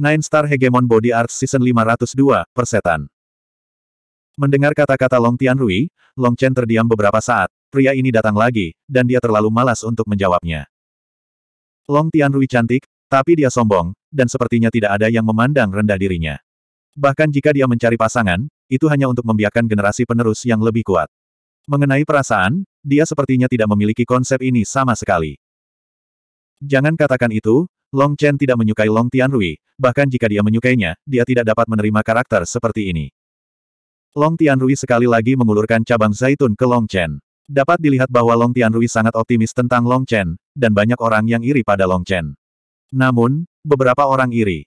Nine Star Hegemon Body Arts Season 502, Persetan. Mendengar kata-kata Long Tianrui, Long Chen terdiam beberapa saat, pria ini datang lagi, dan dia terlalu malas untuk menjawabnya. Long Tianrui cantik, tapi dia sombong, dan sepertinya tidak ada yang memandang rendah dirinya. Bahkan jika dia mencari pasangan, itu hanya untuk membiarkan generasi penerus yang lebih kuat. Mengenai perasaan, dia sepertinya tidak memiliki konsep ini sama sekali. Jangan katakan itu, Long Chen tidak menyukai Long Tianrui, bahkan jika dia menyukainya, dia tidak dapat menerima karakter seperti ini. Long Tianrui sekali lagi mengulurkan cabang zaitun ke Long Chen. Dapat dilihat bahwa Long Tianrui sangat optimis tentang Long Chen, dan banyak orang yang iri pada Long Chen. Namun, beberapa orang iri.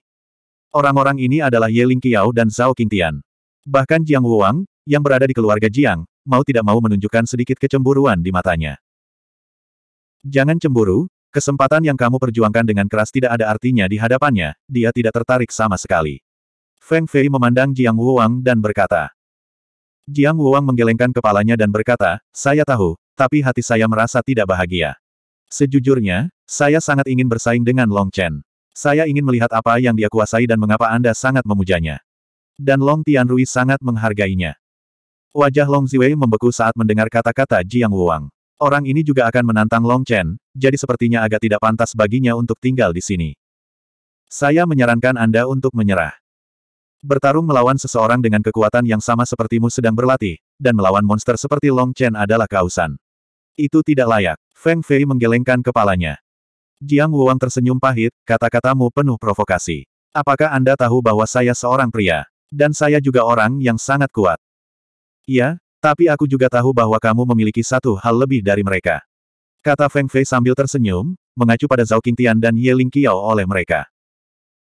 Orang-orang ini adalah Ye Ling Qiao dan Zhao Qingtian. Bahkan Jiang Wuang, yang berada di keluarga Jiang, mau tidak mau menunjukkan sedikit kecemburuan di matanya. Jangan cemburu, Kesempatan yang kamu perjuangkan dengan keras tidak ada artinya di hadapannya, dia tidak tertarik sama sekali. Feng Fei memandang Jiang Wuang dan berkata. Jiang Wuang menggelengkan kepalanya dan berkata, saya tahu, tapi hati saya merasa tidak bahagia. Sejujurnya, saya sangat ingin bersaing dengan Long Chen. Saya ingin melihat apa yang dia kuasai dan mengapa Anda sangat memujanya. Dan Long Tianrui sangat menghargainya. Wajah Long Ziwei membeku saat mendengar kata-kata Jiang Wuang. Orang ini juga akan menantang Long Chen, jadi sepertinya agak tidak pantas baginya untuk tinggal di sini. Saya menyarankan Anda untuk menyerah. Bertarung melawan seseorang dengan kekuatan yang sama sepertimu sedang berlatih, dan melawan monster seperti Long Chen adalah kausan. Itu tidak layak. Feng Fei menggelengkan kepalanya. Jiang Wuang tersenyum pahit, kata-katamu penuh provokasi. Apakah Anda tahu bahwa saya seorang pria? Dan saya juga orang yang sangat kuat. Ya. Tapi aku juga tahu bahwa kamu memiliki satu hal lebih dari mereka. Kata Feng Fei sambil tersenyum, mengacu pada Zhao Qingtian dan Ye Ling Qiao oleh mereka.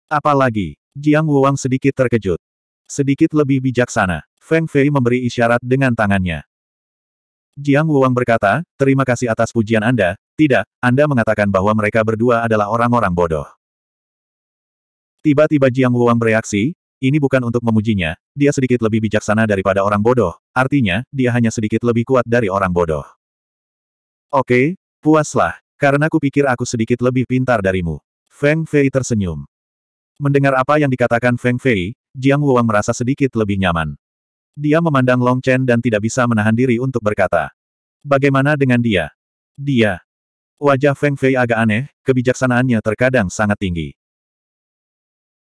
Apalagi, Jiang Wuang sedikit terkejut. Sedikit lebih bijaksana, Feng Fei memberi isyarat dengan tangannya. Jiang Wuang berkata, terima kasih atas pujian Anda, tidak, Anda mengatakan bahwa mereka berdua adalah orang-orang bodoh. Tiba-tiba Jiang Wuang bereaksi, ini bukan untuk memujinya, dia sedikit lebih bijaksana daripada orang bodoh, artinya, dia hanya sedikit lebih kuat dari orang bodoh. Oke, puaslah, karena kupikir aku sedikit lebih pintar darimu. Feng Fei tersenyum. Mendengar apa yang dikatakan Feng Fei, Jiang Wuang merasa sedikit lebih nyaman. Dia memandang Long Chen dan tidak bisa menahan diri untuk berkata. Bagaimana dengan dia? Dia. Wajah Feng Fei agak aneh, kebijaksanaannya terkadang sangat tinggi.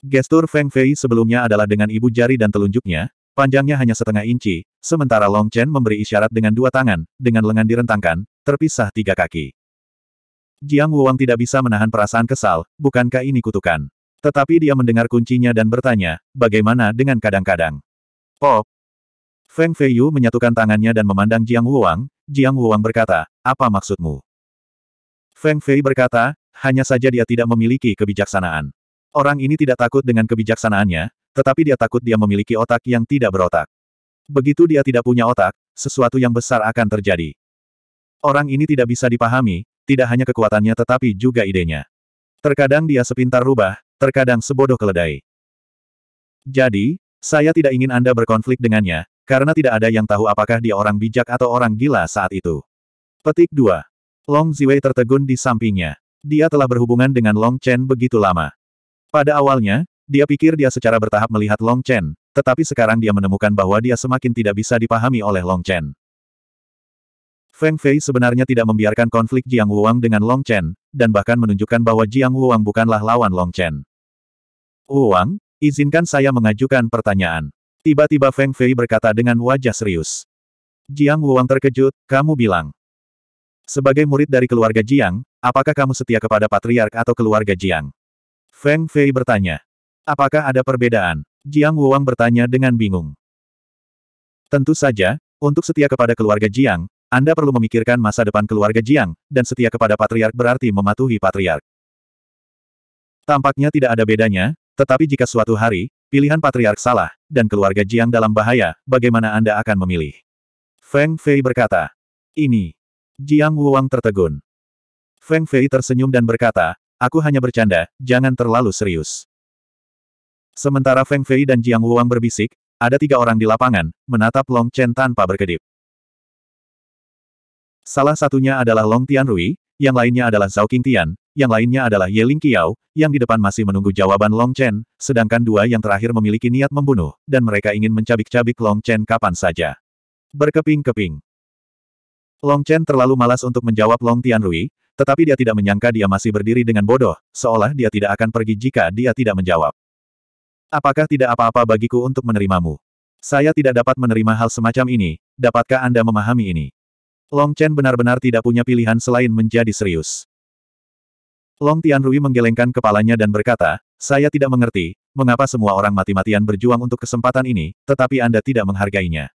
Gestur Feng Fei sebelumnya adalah dengan ibu jari dan telunjuknya, panjangnya hanya setengah inci, sementara Long Chen memberi isyarat dengan dua tangan, dengan lengan direntangkan, terpisah tiga kaki. Jiang Wuang tidak bisa menahan perasaan kesal, bukankah ini kutukan? Tetapi dia mendengar kuncinya dan bertanya, bagaimana dengan kadang-kadang? Pop! Feng Feiyu menyatukan tangannya dan memandang Jiang Wuang, Jiang Wuang berkata, apa maksudmu? Feng Fei berkata, hanya saja dia tidak memiliki kebijaksanaan. Orang ini tidak takut dengan kebijaksanaannya, tetapi dia takut dia memiliki otak yang tidak berotak. Begitu dia tidak punya otak, sesuatu yang besar akan terjadi. Orang ini tidak bisa dipahami, tidak hanya kekuatannya tetapi juga idenya. Terkadang dia sepintar rubah, terkadang sebodoh keledai. Jadi, saya tidak ingin Anda berkonflik dengannya, karena tidak ada yang tahu apakah dia orang bijak atau orang gila saat itu. Petik 2. Long Ziwei tertegun di sampingnya. Dia telah berhubungan dengan Long Chen begitu lama. Pada awalnya, dia pikir dia secara bertahap melihat Long Chen, tetapi sekarang dia menemukan bahwa dia semakin tidak bisa dipahami oleh Long Chen. Feng Fei sebenarnya tidak membiarkan konflik Jiang Wuang dengan Long Chen, dan bahkan menunjukkan bahwa Jiang Wuang bukanlah lawan Long Chen. Wuang, izinkan saya mengajukan pertanyaan. Tiba-tiba Feng Fei berkata dengan wajah serius. Jiang Wuang terkejut, kamu bilang. Sebagai murid dari keluarga Jiang, apakah kamu setia kepada patriark atau keluarga Jiang? Feng Fei bertanya. Apakah ada perbedaan? Jiang Wuang bertanya dengan bingung. Tentu saja, untuk setia kepada keluarga Jiang, Anda perlu memikirkan masa depan keluarga Jiang, dan setia kepada patriark berarti mematuhi patriark. Tampaknya tidak ada bedanya, tetapi jika suatu hari, pilihan patriark salah, dan keluarga Jiang dalam bahaya, bagaimana Anda akan memilih? Feng Fei berkata. Ini. Jiang Wuang tertegun. Feng Fei tersenyum dan berkata, Aku hanya bercanda, jangan terlalu serius. Sementara Feng Fei dan Jiang Wuang berbisik, ada tiga orang di lapangan, menatap Long Chen tanpa berkedip. Salah satunya adalah Long Tian Rui, yang lainnya adalah Zhao Qing Tian, yang lainnya adalah Ye Ling Qiao, yang di depan masih menunggu jawaban Long Chen, sedangkan dua yang terakhir memiliki niat membunuh, dan mereka ingin mencabik-cabik Long Chen kapan saja. Berkeping-keping. Long Chen terlalu malas untuk menjawab Long Tian Rui. Tetapi dia tidak menyangka dia masih berdiri dengan bodoh, seolah dia tidak akan pergi jika dia tidak menjawab. Apakah tidak apa-apa bagiku untuk menerimamu? Saya tidak dapat menerima hal semacam ini, dapatkah Anda memahami ini? Long Chen benar-benar tidak punya pilihan selain menjadi serius. Long Tianrui menggelengkan kepalanya dan berkata, saya tidak mengerti, mengapa semua orang mati-matian berjuang untuk kesempatan ini, tetapi Anda tidak menghargainya.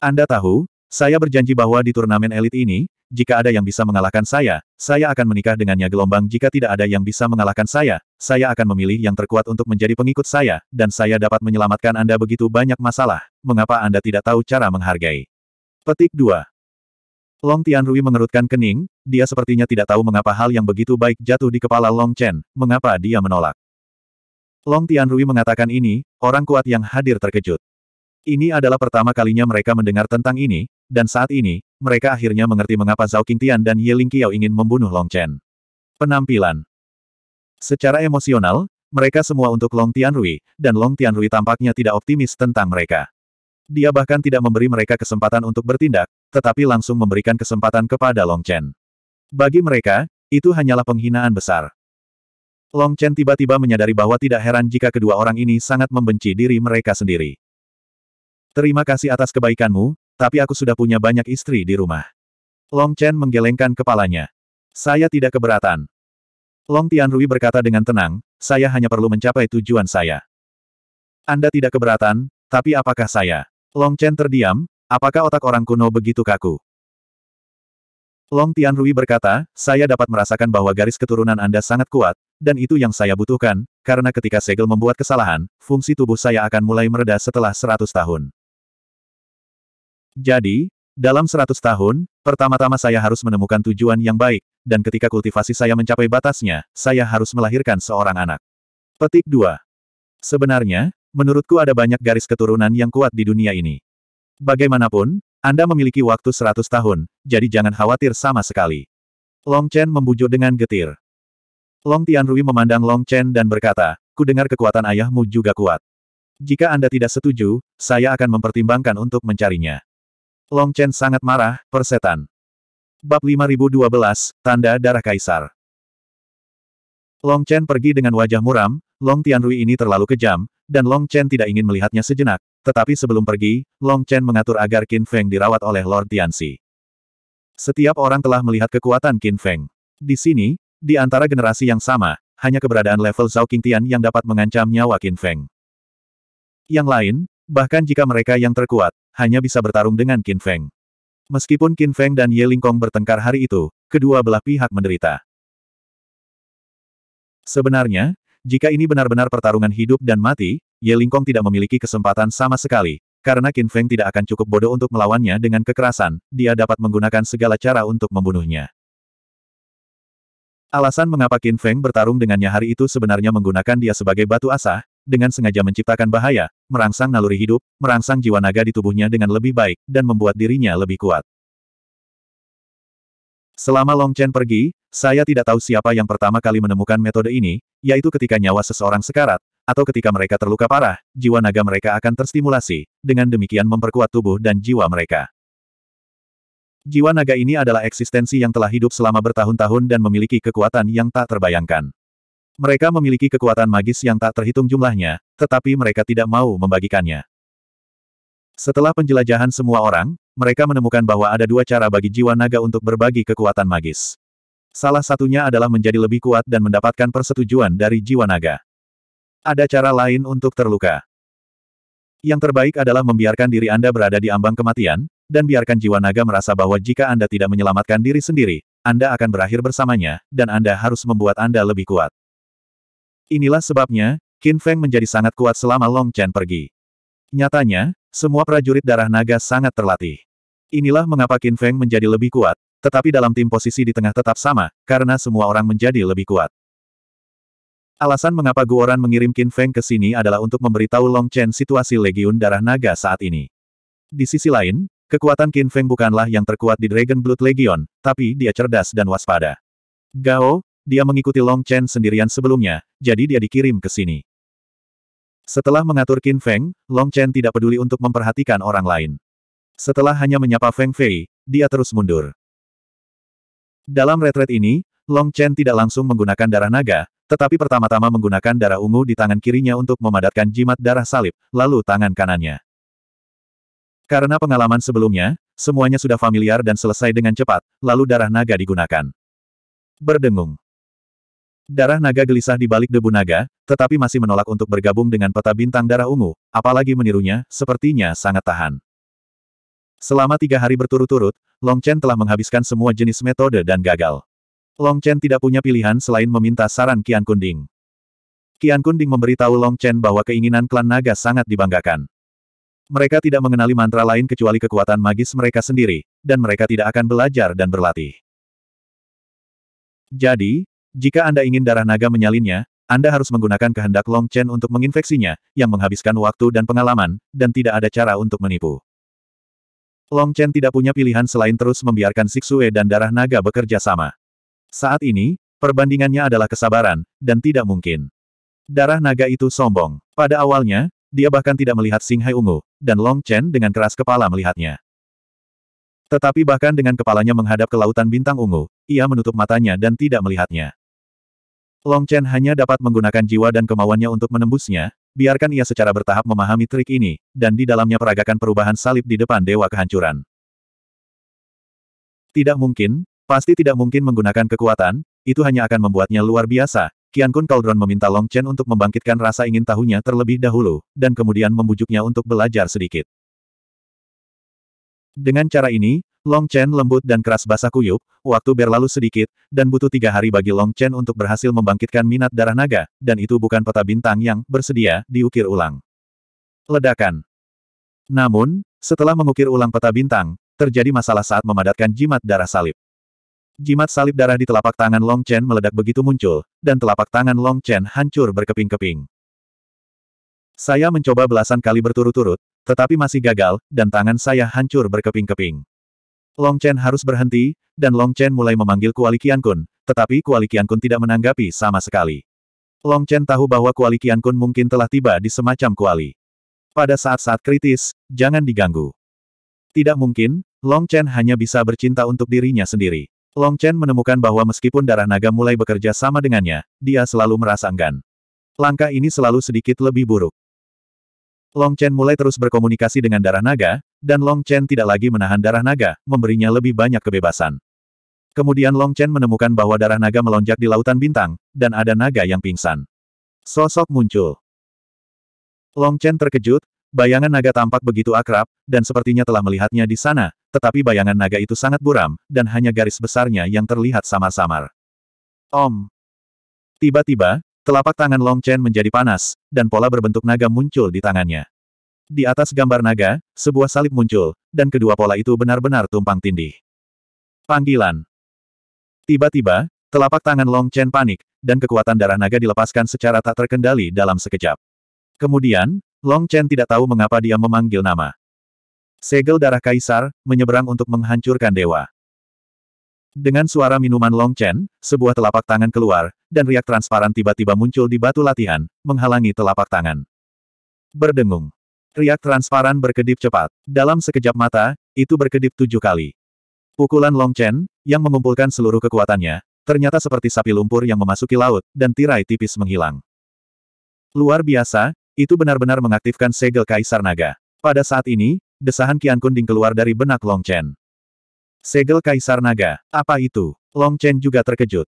Anda tahu, saya berjanji bahwa di turnamen elit ini, jika ada yang bisa mengalahkan saya, saya akan menikah dengannya gelombang jika tidak ada yang bisa mengalahkan saya, saya akan memilih yang terkuat untuk menjadi pengikut saya, dan saya dapat menyelamatkan Anda begitu banyak masalah, mengapa Anda tidak tahu cara menghargai. Petik 2. Long Tianrui mengerutkan kening, dia sepertinya tidak tahu mengapa hal yang begitu baik jatuh di kepala Long Chen, mengapa dia menolak. Long Tianrui mengatakan ini, orang kuat yang hadir terkejut. Ini adalah pertama kalinya mereka mendengar tentang ini, dan saat ini, mereka akhirnya mengerti mengapa Zhao Qingtian dan Ye Lingqiao ingin membunuh Long Chen. Penampilan Secara emosional, mereka semua untuk Long Tianrui, dan Long Tianrui tampaknya tidak optimis tentang mereka. Dia bahkan tidak memberi mereka kesempatan untuk bertindak, tetapi langsung memberikan kesempatan kepada Long Chen. Bagi mereka, itu hanyalah penghinaan besar. Long Chen tiba-tiba menyadari bahwa tidak heran jika kedua orang ini sangat membenci diri mereka sendiri. Terima kasih atas kebaikanmu, tapi aku sudah punya banyak istri di rumah. Long Chen menggelengkan kepalanya. Saya tidak keberatan. Long Tianrui berkata dengan tenang, saya hanya perlu mencapai tujuan saya. Anda tidak keberatan, tapi apakah saya? Long Chen terdiam, apakah otak orang kuno begitu kaku? Long Tianrui berkata, saya dapat merasakan bahwa garis keturunan Anda sangat kuat, dan itu yang saya butuhkan, karena ketika segel membuat kesalahan, fungsi tubuh saya akan mulai mereda setelah 100 tahun. Jadi, dalam 100 tahun, pertama-tama saya harus menemukan tujuan yang baik, dan ketika kultivasi saya mencapai batasnya, saya harus melahirkan seorang anak. Petik 2. Sebenarnya, menurutku ada banyak garis keturunan yang kuat di dunia ini. Bagaimanapun, Anda memiliki waktu 100 tahun, jadi jangan khawatir sama sekali. Long Chen membujuk dengan getir. Long Tianrui memandang Long Chen dan berkata, ku dengar kekuatan ayahmu juga kuat. Jika Anda tidak setuju, saya akan mempertimbangkan untuk mencarinya. Long Chen sangat marah, persetan. Bab 5012, Tanda Darah Kaisar Long Chen pergi dengan wajah muram, Long Tianrui ini terlalu kejam, dan Long Chen tidak ingin melihatnya sejenak, tetapi sebelum pergi, Long Chen mengatur agar Qin Feng dirawat oleh Lord Tianxi. Setiap orang telah melihat kekuatan Qin Feng. Di sini, di antara generasi yang sama, hanya keberadaan level Zhao Qingtian yang dapat mengancam nyawa Qin Feng. Yang lain, bahkan jika mereka yang terkuat, hanya bisa bertarung dengan Qin Feng. Meskipun Qin Feng dan Ye Lingkong bertengkar hari itu, kedua belah pihak menderita. Sebenarnya, jika ini benar-benar pertarungan hidup dan mati, Ye Lingkong tidak memiliki kesempatan sama sekali, karena Qin Feng tidak akan cukup bodoh untuk melawannya dengan kekerasan, dia dapat menggunakan segala cara untuk membunuhnya. Alasan mengapa Qin Feng bertarung dengannya hari itu sebenarnya menggunakan dia sebagai batu asah, dengan sengaja menciptakan bahaya, merangsang naluri hidup, merangsang jiwa naga di tubuhnya dengan lebih baik, dan membuat dirinya lebih kuat. Selama Long Chen pergi, saya tidak tahu siapa yang pertama kali menemukan metode ini, yaitu ketika nyawa seseorang sekarat, atau ketika mereka terluka parah, jiwa naga mereka akan terstimulasi, dengan demikian memperkuat tubuh dan jiwa mereka. Jiwa naga ini adalah eksistensi yang telah hidup selama bertahun-tahun dan memiliki kekuatan yang tak terbayangkan. Mereka memiliki kekuatan magis yang tak terhitung jumlahnya, tetapi mereka tidak mau membagikannya. Setelah penjelajahan semua orang, mereka menemukan bahwa ada dua cara bagi jiwa naga untuk berbagi kekuatan magis. Salah satunya adalah menjadi lebih kuat dan mendapatkan persetujuan dari jiwa naga. Ada cara lain untuk terluka. Yang terbaik adalah membiarkan diri Anda berada di ambang kematian, dan biarkan jiwa naga merasa bahwa jika Anda tidak menyelamatkan diri sendiri, Anda akan berakhir bersamanya, dan Anda harus membuat Anda lebih kuat. Inilah sebabnya, Qin Feng menjadi sangat kuat selama Long Chen pergi. Nyatanya, semua prajurit darah naga sangat terlatih. Inilah mengapa Qin Feng menjadi lebih kuat, tetapi dalam tim posisi di tengah tetap sama, karena semua orang menjadi lebih kuat. Alasan mengapa Guoran mengirim Qin Feng ke sini adalah untuk memberitahu Long Chen situasi Legiun Darah Naga saat ini. Di sisi lain, kekuatan Qin Feng bukanlah yang terkuat di Dragon Blood Legion, tapi dia cerdas dan waspada. Gao, dia mengikuti Long Chen sendirian sebelumnya, jadi dia dikirim ke sini. Setelah mengatur Qin Feng, Long Chen tidak peduli untuk memperhatikan orang lain. Setelah hanya menyapa Feng Fei, dia terus mundur. Dalam retret ini, Long Chen tidak langsung menggunakan darah naga, tetapi pertama-tama menggunakan darah ungu di tangan kirinya untuk memadatkan jimat darah salib, lalu tangan kanannya. Karena pengalaman sebelumnya, semuanya sudah familiar dan selesai dengan cepat, lalu darah naga digunakan. Berdengung. Darah naga gelisah di balik debu naga, tetapi masih menolak untuk bergabung dengan peta bintang darah ungu, apalagi menirunya, sepertinya sangat tahan. Selama tiga hari berturut-turut, Long Chen telah menghabiskan semua jenis metode dan gagal. Long Chen tidak punya pilihan selain meminta saran Kian Kunding. Kian Kunding memberitahu Long Chen bahwa keinginan klan naga sangat dibanggakan. Mereka tidak mengenali mantra lain kecuali kekuatan magis mereka sendiri, dan mereka tidak akan belajar dan berlatih. Jadi, jika Anda ingin darah naga menyalinnya, Anda harus menggunakan kehendak Long Chen untuk menginfeksinya, yang menghabiskan waktu dan pengalaman, dan tidak ada cara untuk menipu. Long Chen tidak punya pilihan selain terus membiarkan Siksue dan darah naga bekerja sama. Saat ini, perbandingannya adalah kesabaran, dan tidak mungkin. Darah naga itu sombong. Pada awalnya, dia bahkan tidak melihat Singhai Ungu, dan Long Chen dengan keras kepala melihatnya. Tetapi bahkan dengan kepalanya menghadap ke lautan bintang ungu, ia menutup matanya dan tidak melihatnya. Long Chen hanya dapat menggunakan jiwa dan kemauannya untuk menembusnya, biarkan ia secara bertahap memahami trik ini, dan di dalamnya peragakan perubahan salib di depan Dewa Kehancuran. Tidak mungkin, pasti tidak mungkin menggunakan kekuatan, itu hanya akan membuatnya luar biasa. Kian Kun Cauldron meminta Long Chen untuk membangkitkan rasa ingin tahunya terlebih dahulu, dan kemudian membujuknya untuk belajar sedikit. Dengan cara ini, Long Chen lembut dan keras basah kuyup, waktu berlalu sedikit, dan butuh tiga hari bagi Long Chen untuk berhasil membangkitkan minat darah naga, dan itu bukan peta bintang yang bersedia diukir ulang. Ledakan. Namun, setelah mengukir ulang peta bintang, terjadi masalah saat memadatkan jimat darah salib. Jimat salib darah di telapak tangan Long Chen meledak begitu muncul, dan telapak tangan Long Chen hancur berkeping-keping. Saya mencoba belasan kali berturut-turut, tetapi masih gagal, dan tangan saya hancur berkeping-keping. Long Chen harus berhenti, dan Long Chen mulai memanggil Kuali Kun, tetapi Kuali Kun tidak menanggapi sama sekali. Long Chen tahu bahwa Kuali Kun mungkin telah tiba di semacam kuali. Pada saat-saat kritis, jangan diganggu. Tidak mungkin, Long Chen hanya bisa bercinta untuk dirinya sendiri. Long Chen menemukan bahwa meskipun darah naga mulai bekerja sama dengannya, dia selalu merasa enggan. Langkah ini selalu sedikit lebih buruk. Long Chen mulai terus berkomunikasi dengan darah naga, dan Long Chen tidak lagi menahan darah naga, memberinya lebih banyak kebebasan. Kemudian Long Chen menemukan bahwa darah naga melonjak di lautan bintang, dan ada naga yang pingsan. Sosok muncul. Long Chen terkejut, bayangan naga tampak begitu akrab, dan sepertinya telah melihatnya di sana, tetapi bayangan naga itu sangat buram, dan hanya garis besarnya yang terlihat samar-samar. Om. Tiba-tiba, Telapak tangan Long Chen menjadi panas, dan pola berbentuk naga muncul di tangannya. Di atas gambar naga, sebuah salib muncul, dan kedua pola itu benar-benar tumpang tindih. Panggilan. Tiba-tiba, telapak tangan Long Chen panik, dan kekuatan darah naga dilepaskan secara tak terkendali dalam sekejap. Kemudian, Long Chen tidak tahu mengapa dia memanggil nama. Segel darah kaisar, menyeberang untuk menghancurkan dewa. Dengan suara minuman Long Chen, sebuah telapak tangan keluar, dan riak transparan tiba-tiba muncul di batu latihan, menghalangi telapak tangan. Berdengung. Riak transparan berkedip cepat. Dalam sekejap mata, itu berkedip tujuh kali. Pukulan Long Chen, yang mengumpulkan seluruh kekuatannya, ternyata seperti sapi lumpur yang memasuki laut, dan tirai tipis menghilang. Luar biasa, itu benar-benar mengaktifkan segel Kaisar Naga. Pada saat ini, desahan Kian Kunding keluar dari benak Long Chen. Segel Kaisar Naga, apa itu? Long Chen juga terkejut.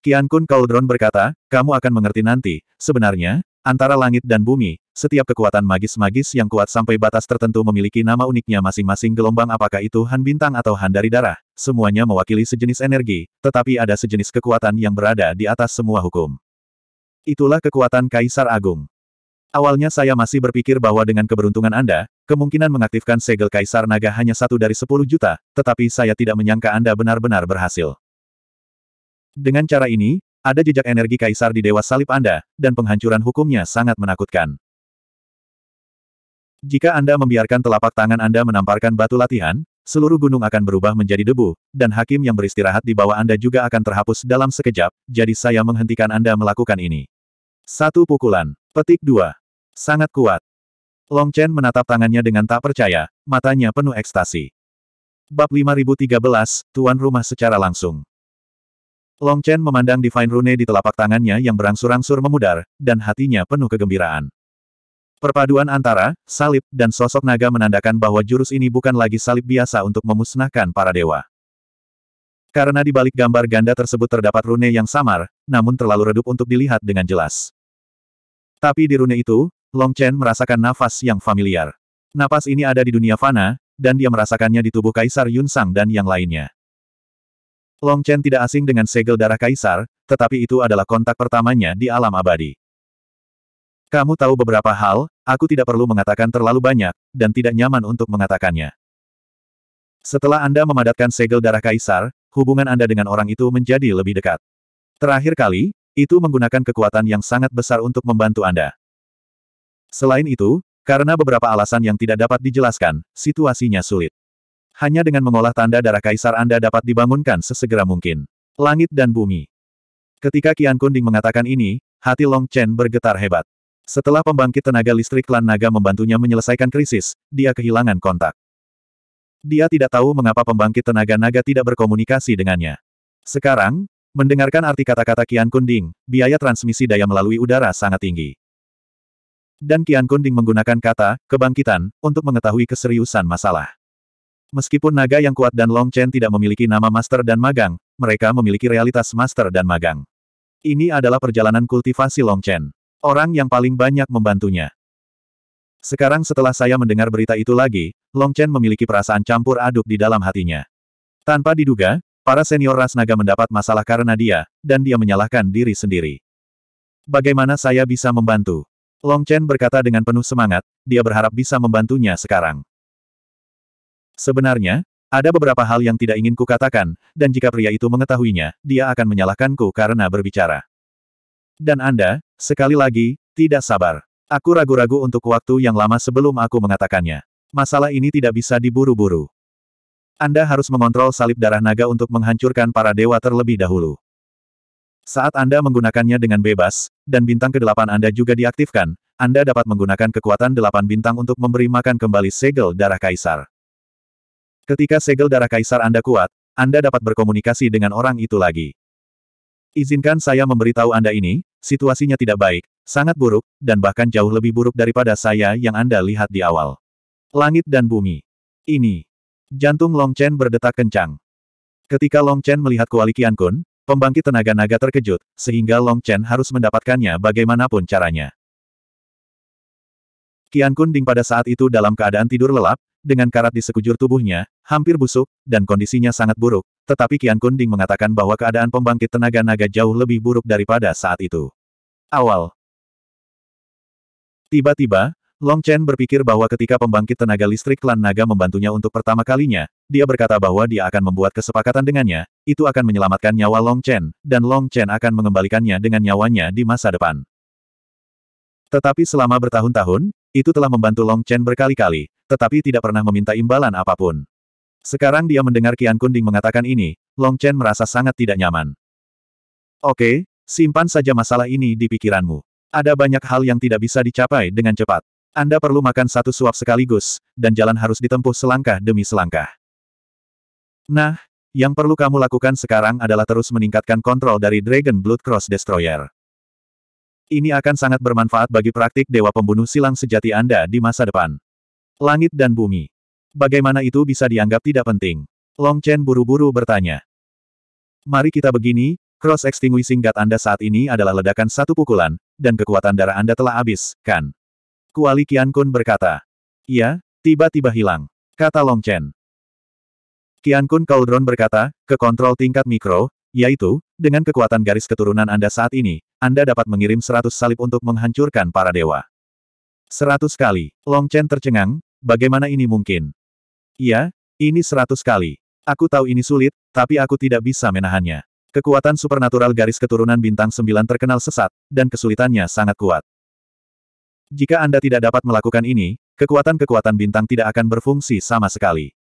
Qian Kun Cauldron berkata, kamu akan mengerti nanti, sebenarnya, antara langit dan bumi, setiap kekuatan magis-magis yang kuat sampai batas tertentu memiliki nama uniknya masing-masing gelombang apakah itu Han Bintang atau Han dari darah, semuanya mewakili sejenis energi, tetapi ada sejenis kekuatan yang berada di atas semua hukum. Itulah kekuatan Kaisar Agung. Awalnya saya masih berpikir bahwa dengan keberuntungan Anda, Kemungkinan mengaktifkan segel Kaisar Naga hanya satu dari sepuluh juta, tetapi saya tidak menyangka Anda benar-benar berhasil. Dengan cara ini, ada jejak energi Kaisar di Dewa Salib Anda, dan penghancuran hukumnya sangat menakutkan. Jika Anda membiarkan telapak tangan Anda menamparkan batu latihan, seluruh gunung akan berubah menjadi debu, dan hakim yang beristirahat di bawah Anda juga akan terhapus dalam sekejap, jadi saya menghentikan Anda melakukan ini. Satu pukulan. Petik dua. Sangat kuat. Long Chen menatap tangannya dengan tak percaya, matanya penuh ekstasi. Bab 5013, Tuan Rumah secara langsung. Long Chen memandang Divine Rune di telapak tangannya yang berangsur-angsur memudar, dan hatinya penuh kegembiraan. Perpaduan antara, salib, dan sosok naga menandakan bahwa jurus ini bukan lagi salib biasa untuk memusnahkan para dewa. Karena di balik gambar ganda tersebut terdapat rune yang samar, namun terlalu redup untuk dilihat dengan jelas. Tapi di rune itu, Long Chen merasakan nafas yang familiar. Napas ini ada di dunia fana, dan dia merasakannya di tubuh Kaisar Yun Sang dan yang lainnya. Long Chen tidak asing dengan segel darah kaisar, tetapi itu adalah kontak pertamanya di alam abadi. Kamu tahu beberapa hal, aku tidak perlu mengatakan terlalu banyak, dan tidak nyaman untuk mengatakannya. Setelah Anda memadatkan segel darah kaisar, hubungan Anda dengan orang itu menjadi lebih dekat. Terakhir kali, itu menggunakan kekuatan yang sangat besar untuk membantu Anda. Selain itu, karena beberapa alasan yang tidak dapat dijelaskan, situasinya sulit. Hanya dengan mengolah tanda darah kaisar Anda dapat dibangunkan sesegera mungkin. Langit dan bumi. Ketika Qian Kunding mengatakan ini, hati Long Chen bergetar hebat. Setelah pembangkit tenaga listrik klan naga membantunya menyelesaikan krisis, dia kehilangan kontak. Dia tidak tahu mengapa pembangkit tenaga naga tidak berkomunikasi dengannya. Sekarang, mendengarkan arti kata-kata Qian Kunding, biaya transmisi daya melalui udara sangat tinggi. Dan Kian Kunding menggunakan kata, kebangkitan, untuk mengetahui keseriusan masalah. Meskipun naga yang kuat dan Long Chen tidak memiliki nama master dan magang, mereka memiliki realitas master dan magang. Ini adalah perjalanan kultivasi Long Chen. Orang yang paling banyak membantunya. Sekarang setelah saya mendengar berita itu lagi, Long Chen memiliki perasaan campur aduk di dalam hatinya. Tanpa diduga, para senior ras naga mendapat masalah karena dia, dan dia menyalahkan diri sendiri. Bagaimana saya bisa membantu? Long Chen berkata dengan penuh semangat, dia berharap bisa membantunya sekarang. Sebenarnya, ada beberapa hal yang tidak ingin kukatakan, dan jika pria itu mengetahuinya, dia akan menyalahkanku karena berbicara. Dan Anda, sekali lagi, tidak sabar. Aku ragu-ragu untuk waktu yang lama sebelum aku mengatakannya. Masalah ini tidak bisa diburu-buru. Anda harus mengontrol salib darah naga untuk menghancurkan para dewa terlebih dahulu. Saat Anda menggunakannya dengan bebas, dan bintang ke-8 Anda juga diaktifkan, Anda dapat menggunakan kekuatan 8 bintang untuk memberi makan kembali segel darah kaisar. Ketika segel darah kaisar Anda kuat, Anda dapat berkomunikasi dengan orang itu lagi. Izinkan saya memberitahu Anda ini, situasinya tidak baik, sangat buruk, dan bahkan jauh lebih buruk daripada saya yang Anda lihat di awal. Langit dan bumi. Ini. Jantung Long Chen berdetak kencang. Ketika Long Chen melihat Kuali Qiankun, Pembangkit tenaga naga terkejut, sehingga Long Chen harus mendapatkannya bagaimanapun caranya. Qian Kun Ding pada saat itu dalam keadaan tidur lelap, dengan karat di sekujur tubuhnya, hampir busuk, dan kondisinya sangat buruk, tetapi Qian Kun Ding mengatakan bahwa keadaan pembangkit tenaga naga jauh lebih buruk daripada saat itu. Awal Tiba-tiba, Long Chen berpikir bahwa ketika pembangkit tenaga listrik klan naga membantunya untuk pertama kalinya, dia berkata bahwa dia akan membuat kesepakatan dengannya, itu akan menyelamatkan nyawa Long Chen, dan Long Chen akan mengembalikannya dengan nyawanya di masa depan. Tetapi selama bertahun-tahun, itu telah membantu Long Chen berkali-kali, tetapi tidak pernah meminta imbalan apapun. Sekarang dia mendengar Kian Kunding mengatakan ini, Long Chen merasa sangat tidak nyaman. Oke, simpan saja masalah ini di pikiranmu. Ada banyak hal yang tidak bisa dicapai dengan cepat. Anda perlu makan satu suap sekaligus, dan jalan harus ditempuh selangkah demi selangkah. Nah, yang perlu kamu lakukan sekarang adalah terus meningkatkan kontrol dari Dragon Blood Cross Destroyer. Ini akan sangat bermanfaat bagi praktik Dewa Pembunuh Silang Sejati Anda di masa depan. Langit dan bumi. Bagaimana itu bisa dianggap tidak penting? Long Chen buru-buru bertanya. Mari kita begini, cross extinguishing guard Anda saat ini adalah ledakan satu pukulan, dan kekuatan darah Anda telah habis, kan? Kuali Kun berkata. Iya, tiba-tiba hilang. Kata Long Chen. Kian Kun Cauldron berkata, ke kontrol tingkat mikro, yaitu, dengan kekuatan garis keturunan Anda saat ini, Anda dapat mengirim seratus salib untuk menghancurkan para dewa. Seratus kali. Long Chen tercengang, bagaimana ini mungkin? Iya, ini seratus kali. Aku tahu ini sulit, tapi aku tidak bisa menahannya. Kekuatan supernatural garis keturunan bintang 9 terkenal sesat, dan kesulitannya sangat kuat. Jika Anda tidak dapat melakukan ini, kekuatan-kekuatan bintang tidak akan berfungsi sama sekali.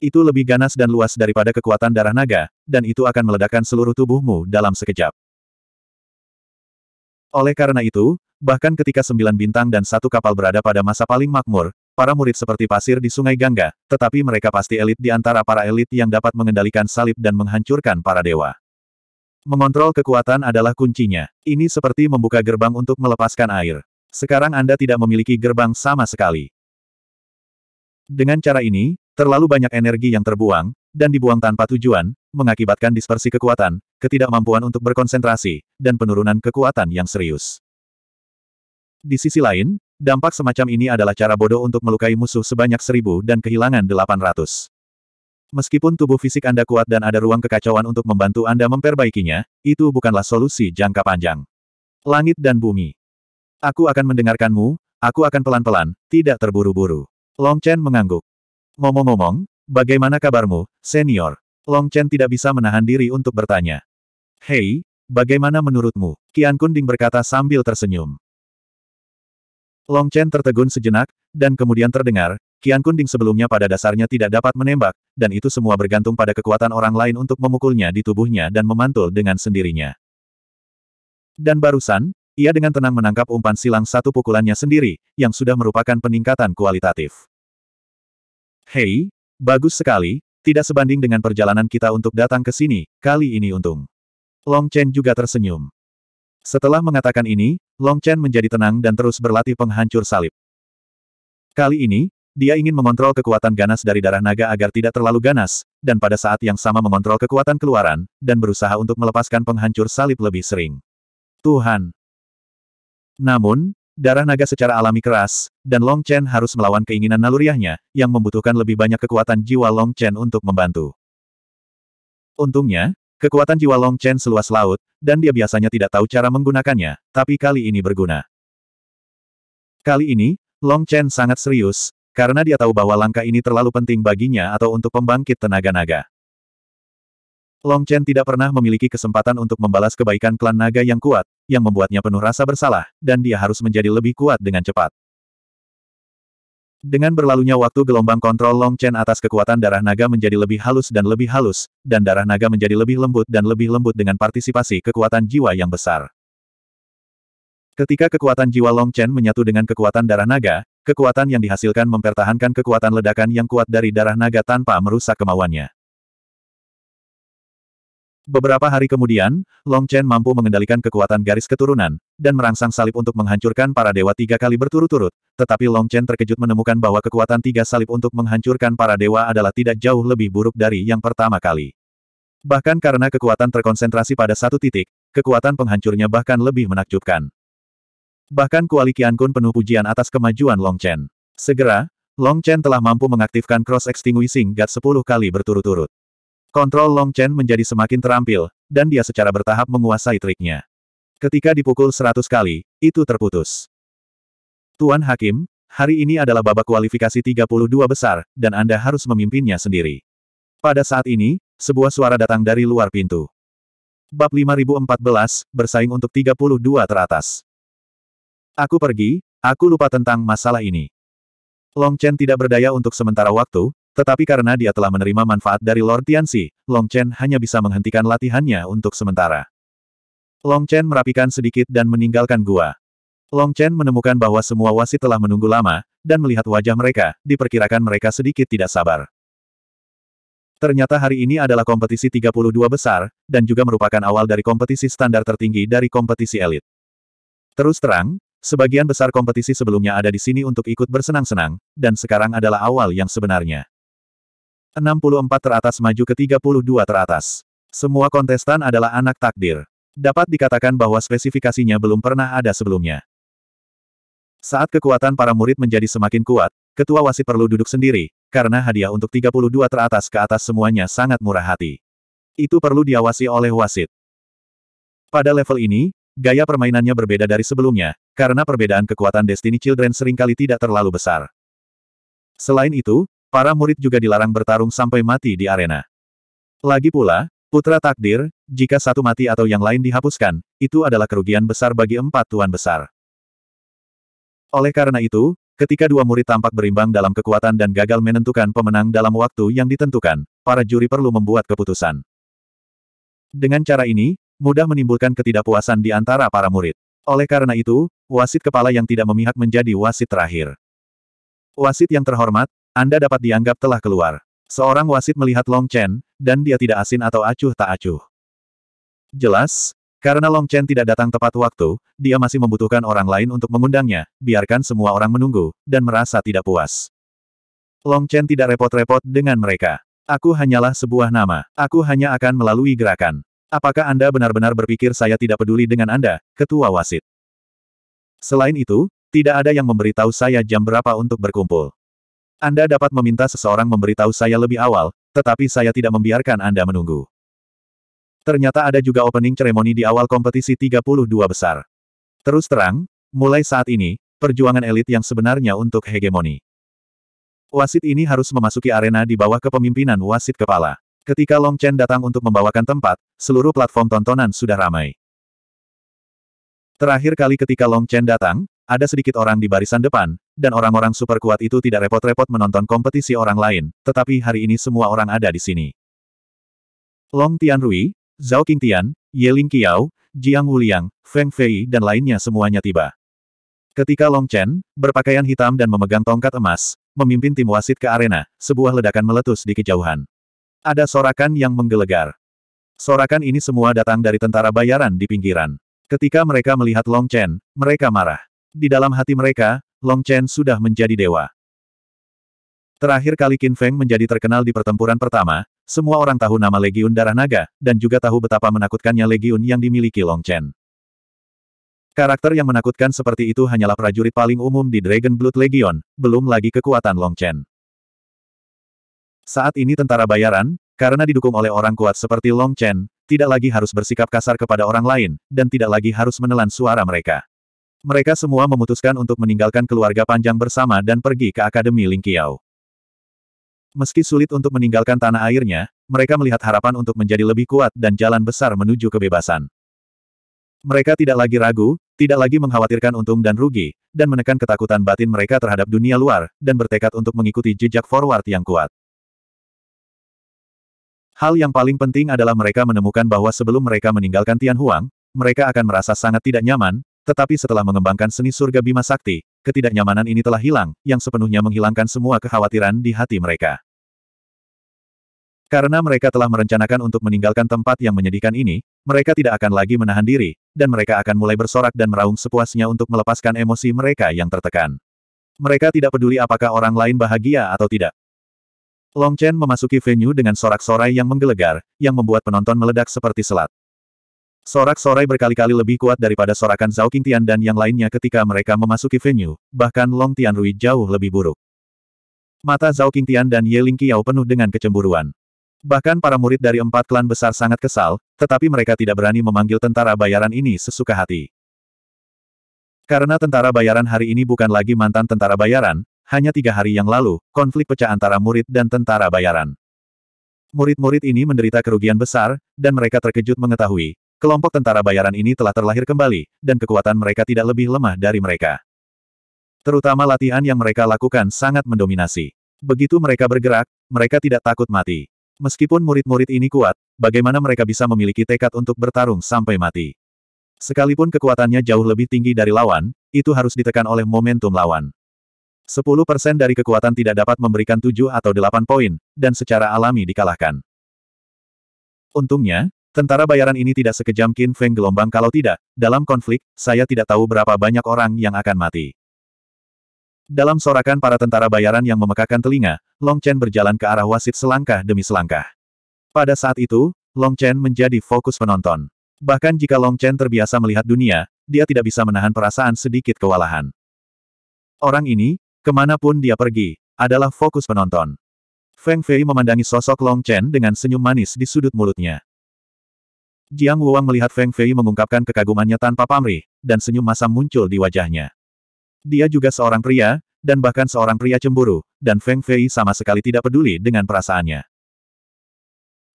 Itu lebih ganas dan luas daripada kekuatan darah naga, dan itu akan meledakkan seluruh tubuhmu dalam sekejap. Oleh karena itu, bahkan ketika sembilan bintang dan satu kapal berada pada masa paling makmur, para murid seperti pasir di sungai Gangga, tetapi mereka pasti elit di antara para elit yang dapat mengendalikan salib dan menghancurkan para dewa. Mengontrol kekuatan adalah kuncinya. Ini seperti membuka gerbang untuk melepaskan air. Sekarang Anda tidak memiliki gerbang sama sekali. Dengan cara ini, terlalu banyak energi yang terbuang, dan dibuang tanpa tujuan, mengakibatkan dispersi kekuatan, ketidakmampuan untuk berkonsentrasi, dan penurunan kekuatan yang serius. Di sisi lain, dampak semacam ini adalah cara bodoh untuk melukai musuh sebanyak seribu dan kehilangan delapan ratus. Meskipun tubuh fisik Anda kuat dan ada ruang kekacauan untuk membantu Anda memperbaikinya, itu bukanlah solusi jangka panjang. Langit dan bumi. Aku akan mendengarkanmu, aku akan pelan-pelan, tidak terburu-buru. Long Chen mengangguk. Ngomong-ngomong, bagaimana kabarmu, senior? Long Chen tidak bisa menahan diri untuk bertanya. Hei, bagaimana menurutmu? Kian Kunding berkata sambil tersenyum. Long Chen tertegun sejenak, dan kemudian terdengar, Kian Kunding sebelumnya pada dasarnya tidak dapat menembak, dan itu semua bergantung pada kekuatan orang lain untuk memukulnya di tubuhnya dan memantul dengan sendirinya. Dan barusan, ia dengan tenang menangkap umpan silang satu pukulannya sendiri, yang sudah merupakan peningkatan kualitatif. Hei, bagus sekali, tidak sebanding dengan perjalanan kita untuk datang ke sini, kali ini untung. Long Chen juga tersenyum. Setelah mengatakan ini, Long Chen menjadi tenang dan terus berlatih penghancur salib. Kali ini, dia ingin mengontrol kekuatan ganas dari darah naga agar tidak terlalu ganas, dan pada saat yang sama mengontrol kekuatan keluaran, dan berusaha untuk melepaskan penghancur salib lebih sering. Tuhan, namun, darah naga secara alami keras, dan Long Chen harus melawan keinginan naluriahnya, yang membutuhkan lebih banyak kekuatan jiwa Long Chen untuk membantu. Untungnya, kekuatan jiwa Long Chen seluas laut, dan dia biasanya tidak tahu cara menggunakannya, tapi kali ini berguna. Kali ini, Long Chen sangat serius, karena dia tahu bahwa langkah ini terlalu penting baginya atau untuk pembangkit tenaga naga. Long Chen tidak pernah memiliki kesempatan untuk membalas kebaikan klan naga yang kuat, yang membuatnya penuh rasa bersalah, dan dia harus menjadi lebih kuat dengan cepat. Dengan berlalunya waktu gelombang kontrol Long Chen atas kekuatan darah naga menjadi lebih halus dan lebih halus, dan darah naga menjadi lebih lembut dan lebih lembut dengan partisipasi kekuatan jiwa yang besar. Ketika kekuatan jiwa Long Chen menyatu dengan kekuatan darah naga, kekuatan yang dihasilkan mempertahankan kekuatan ledakan yang kuat dari darah naga tanpa merusak kemauannya. Beberapa hari kemudian, Long Chen mampu mengendalikan kekuatan garis keturunan, dan merangsang salib untuk menghancurkan para dewa tiga kali berturut-turut, tetapi Long Chen terkejut menemukan bahwa kekuatan tiga salib untuk menghancurkan para dewa adalah tidak jauh lebih buruk dari yang pertama kali. Bahkan karena kekuatan terkonsentrasi pada satu titik, kekuatan penghancurnya bahkan lebih menakjubkan. Bahkan Kuali Kun penuh pujian atas kemajuan Long Chen. Segera, Long Chen telah mampu mengaktifkan Cross Extinguishing God 10 kali berturut-turut. Kontrol Long Chen menjadi semakin terampil, dan dia secara bertahap menguasai triknya. Ketika dipukul seratus kali, itu terputus. Tuan Hakim, hari ini adalah babak kualifikasi 32 besar, dan Anda harus memimpinnya sendiri. Pada saat ini, sebuah suara datang dari luar pintu. Bab 5014, bersaing untuk 32 teratas. Aku pergi, aku lupa tentang masalah ini. Long Chen tidak berdaya untuk sementara waktu, tetapi karena dia telah menerima manfaat dari Lord Tianxi, Long Chen hanya bisa menghentikan latihannya untuk sementara. Long Chen merapikan sedikit dan meninggalkan gua. Long Chen menemukan bahwa semua wasit telah menunggu lama, dan melihat wajah mereka, diperkirakan mereka sedikit tidak sabar. Ternyata hari ini adalah kompetisi 32 besar, dan juga merupakan awal dari kompetisi standar tertinggi dari kompetisi elit. Terus terang, sebagian besar kompetisi sebelumnya ada di sini untuk ikut bersenang-senang, dan sekarang adalah awal yang sebenarnya. 64 teratas maju ke 32 teratas. Semua kontestan adalah anak takdir. Dapat dikatakan bahwa spesifikasinya belum pernah ada sebelumnya. Saat kekuatan para murid menjadi semakin kuat, ketua wasit perlu duduk sendiri, karena hadiah untuk 32 teratas ke atas semuanya sangat murah hati. Itu perlu diawasi oleh wasit. Pada level ini, gaya permainannya berbeda dari sebelumnya, karena perbedaan kekuatan Destiny Children seringkali tidak terlalu besar. Selain itu, Para murid juga dilarang bertarung sampai mati di arena. Lagi pula, putra takdir, jika satu mati atau yang lain dihapuskan, itu adalah kerugian besar bagi empat tuan besar. Oleh karena itu, ketika dua murid tampak berimbang dalam kekuatan dan gagal menentukan pemenang dalam waktu yang ditentukan, para juri perlu membuat keputusan. Dengan cara ini, mudah menimbulkan ketidakpuasan di antara para murid. Oleh karena itu, wasit kepala yang tidak memihak menjadi wasit terakhir. Wasit yang terhormat, anda dapat dianggap telah keluar. Seorang wasit melihat Long Chen, dan dia tidak asin atau acuh tak acuh. Jelas, karena Long Chen tidak datang tepat waktu, dia masih membutuhkan orang lain untuk mengundangnya, biarkan semua orang menunggu, dan merasa tidak puas. Long Chen tidak repot-repot dengan mereka. Aku hanyalah sebuah nama. Aku hanya akan melalui gerakan. Apakah Anda benar-benar berpikir saya tidak peduli dengan Anda, ketua wasit? Selain itu, tidak ada yang memberitahu saya jam berapa untuk berkumpul. Anda dapat meminta seseorang memberitahu saya lebih awal, tetapi saya tidak membiarkan Anda menunggu. Ternyata ada juga opening ceremony di awal kompetisi 32 besar. Terus terang, mulai saat ini, perjuangan elit yang sebenarnya untuk hegemoni. Wasit ini harus memasuki arena di bawah kepemimpinan wasit kepala. Ketika Long Chen datang untuk membawakan tempat, seluruh platform tontonan sudah ramai. Terakhir kali ketika Long Chen datang, ada sedikit orang di barisan depan, dan orang-orang super kuat itu tidak repot-repot menonton kompetisi orang lain, tetapi hari ini semua orang ada di sini. Long Tianrui, Zhao Qingtian, Yeling Qiao, Jiang Wuliang, Feng Fei dan lainnya semuanya tiba. Ketika Long Chen, berpakaian hitam dan memegang tongkat emas, memimpin tim wasit ke arena, sebuah ledakan meletus di kejauhan. Ada sorakan yang menggelegar. Sorakan ini semua datang dari tentara bayaran di pinggiran. Ketika mereka melihat Long Chen, mereka marah. Di dalam hati mereka, Long Chen sudah menjadi dewa. Terakhir kali Qin Feng menjadi terkenal di pertempuran pertama, semua orang tahu nama Legiun Darah Naga, dan juga tahu betapa menakutkannya Legiun yang dimiliki Long Chen. Karakter yang menakutkan seperti itu hanyalah prajurit paling umum di Dragon Blood Legion, belum lagi kekuatan Long Chen. Saat ini tentara bayaran, karena didukung oleh orang kuat seperti Long Chen, tidak lagi harus bersikap kasar kepada orang lain, dan tidak lagi harus menelan suara mereka. Mereka semua memutuskan untuk meninggalkan keluarga panjang bersama dan pergi ke Akademi Lingqiao. Meski sulit untuk meninggalkan tanah airnya, mereka melihat harapan untuk menjadi lebih kuat dan jalan besar menuju kebebasan. Mereka tidak lagi ragu, tidak lagi mengkhawatirkan untung dan rugi, dan menekan ketakutan batin mereka terhadap dunia luar, dan bertekad untuk mengikuti jejak forward yang kuat. Hal yang paling penting adalah mereka menemukan bahwa sebelum mereka meninggalkan Tianhuang, mereka akan merasa sangat tidak nyaman, tetapi setelah mengembangkan seni surga Bima Sakti, ketidaknyamanan ini telah hilang, yang sepenuhnya menghilangkan semua kekhawatiran di hati mereka. Karena mereka telah merencanakan untuk meninggalkan tempat yang menyedihkan ini, mereka tidak akan lagi menahan diri, dan mereka akan mulai bersorak dan meraung sepuasnya untuk melepaskan emosi mereka yang tertekan. Mereka tidak peduli apakah orang lain bahagia atau tidak. Long Chen memasuki venue dengan sorak-sorai yang menggelegar, yang membuat penonton meledak seperti selat. Sorak-sorai berkali-kali lebih kuat daripada sorakan Zhao Qingtian dan yang lainnya ketika mereka memasuki venue, bahkan Long Tianrui jauh lebih buruk. Mata Zhao Qingtian dan Ye Ling Qiao penuh dengan kecemburuan. Bahkan para murid dari empat klan besar sangat kesal, tetapi mereka tidak berani memanggil tentara bayaran ini sesuka hati. Karena tentara bayaran hari ini bukan lagi mantan tentara bayaran, hanya tiga hari yang lalu, konflik pecah antara murid dan tentara bayaran. Murid-murid ini menderita kerugian besar, dan mereka terkejut mengetahui, Kelompok tentara bayaran ini telah terlahir kembali, dan kekuatan mereka tidak lebih lemah dari mereka. Terutama latihan yang mereka lakukan sangat mendominasi. Begitu mereka bergerak, mereka tidak takut mati. Meskipun murid-murid ini kuat, bagaimana mereka bisa memiliki tekad untuk bertarung sampai mati? Sekalipun kekuatannya jauh lebih tinggi dari lawan, itu harus ditekan oleh momentum lawan. 10% dari kekuatan tidak dapat memberikan 7 atau 8 poin, dan secara alami dikalahkan. Untungnya, Tentara bayaran ini tidak sekejam Qin Feng gelombang kalau tidak, dalam konflik, saya tidak tahu berapa banyak orang yang akan mati. Dalam sorakan para tentara bayaran yang memekakan telinga, Long Chen berjalan ke arah wasit selangkah demi selangkah. Pada saat itu, Long Chen menjadi fokus penonton. Bahkan jika Long Chen terbiasa melihat dunia, dia tidak bisa menahan perasaan sedikit kewalahan. Orang ini, kemanapun dia pergi, adalah fokus penonton. Feng Fei memandangi sosok Long Chen dengan senyum manis di sudut mulutnya. Jiang Wuang melihat Feng Fei mengungkapkan kekagumannya tanpa pamrih, dan senyum masam muncul di wajahnya. Dia juga seorang pria, dan bahkan seorang pria cemburu, dan Feng Fei sama sekali tidak peduli dengan perasaannya.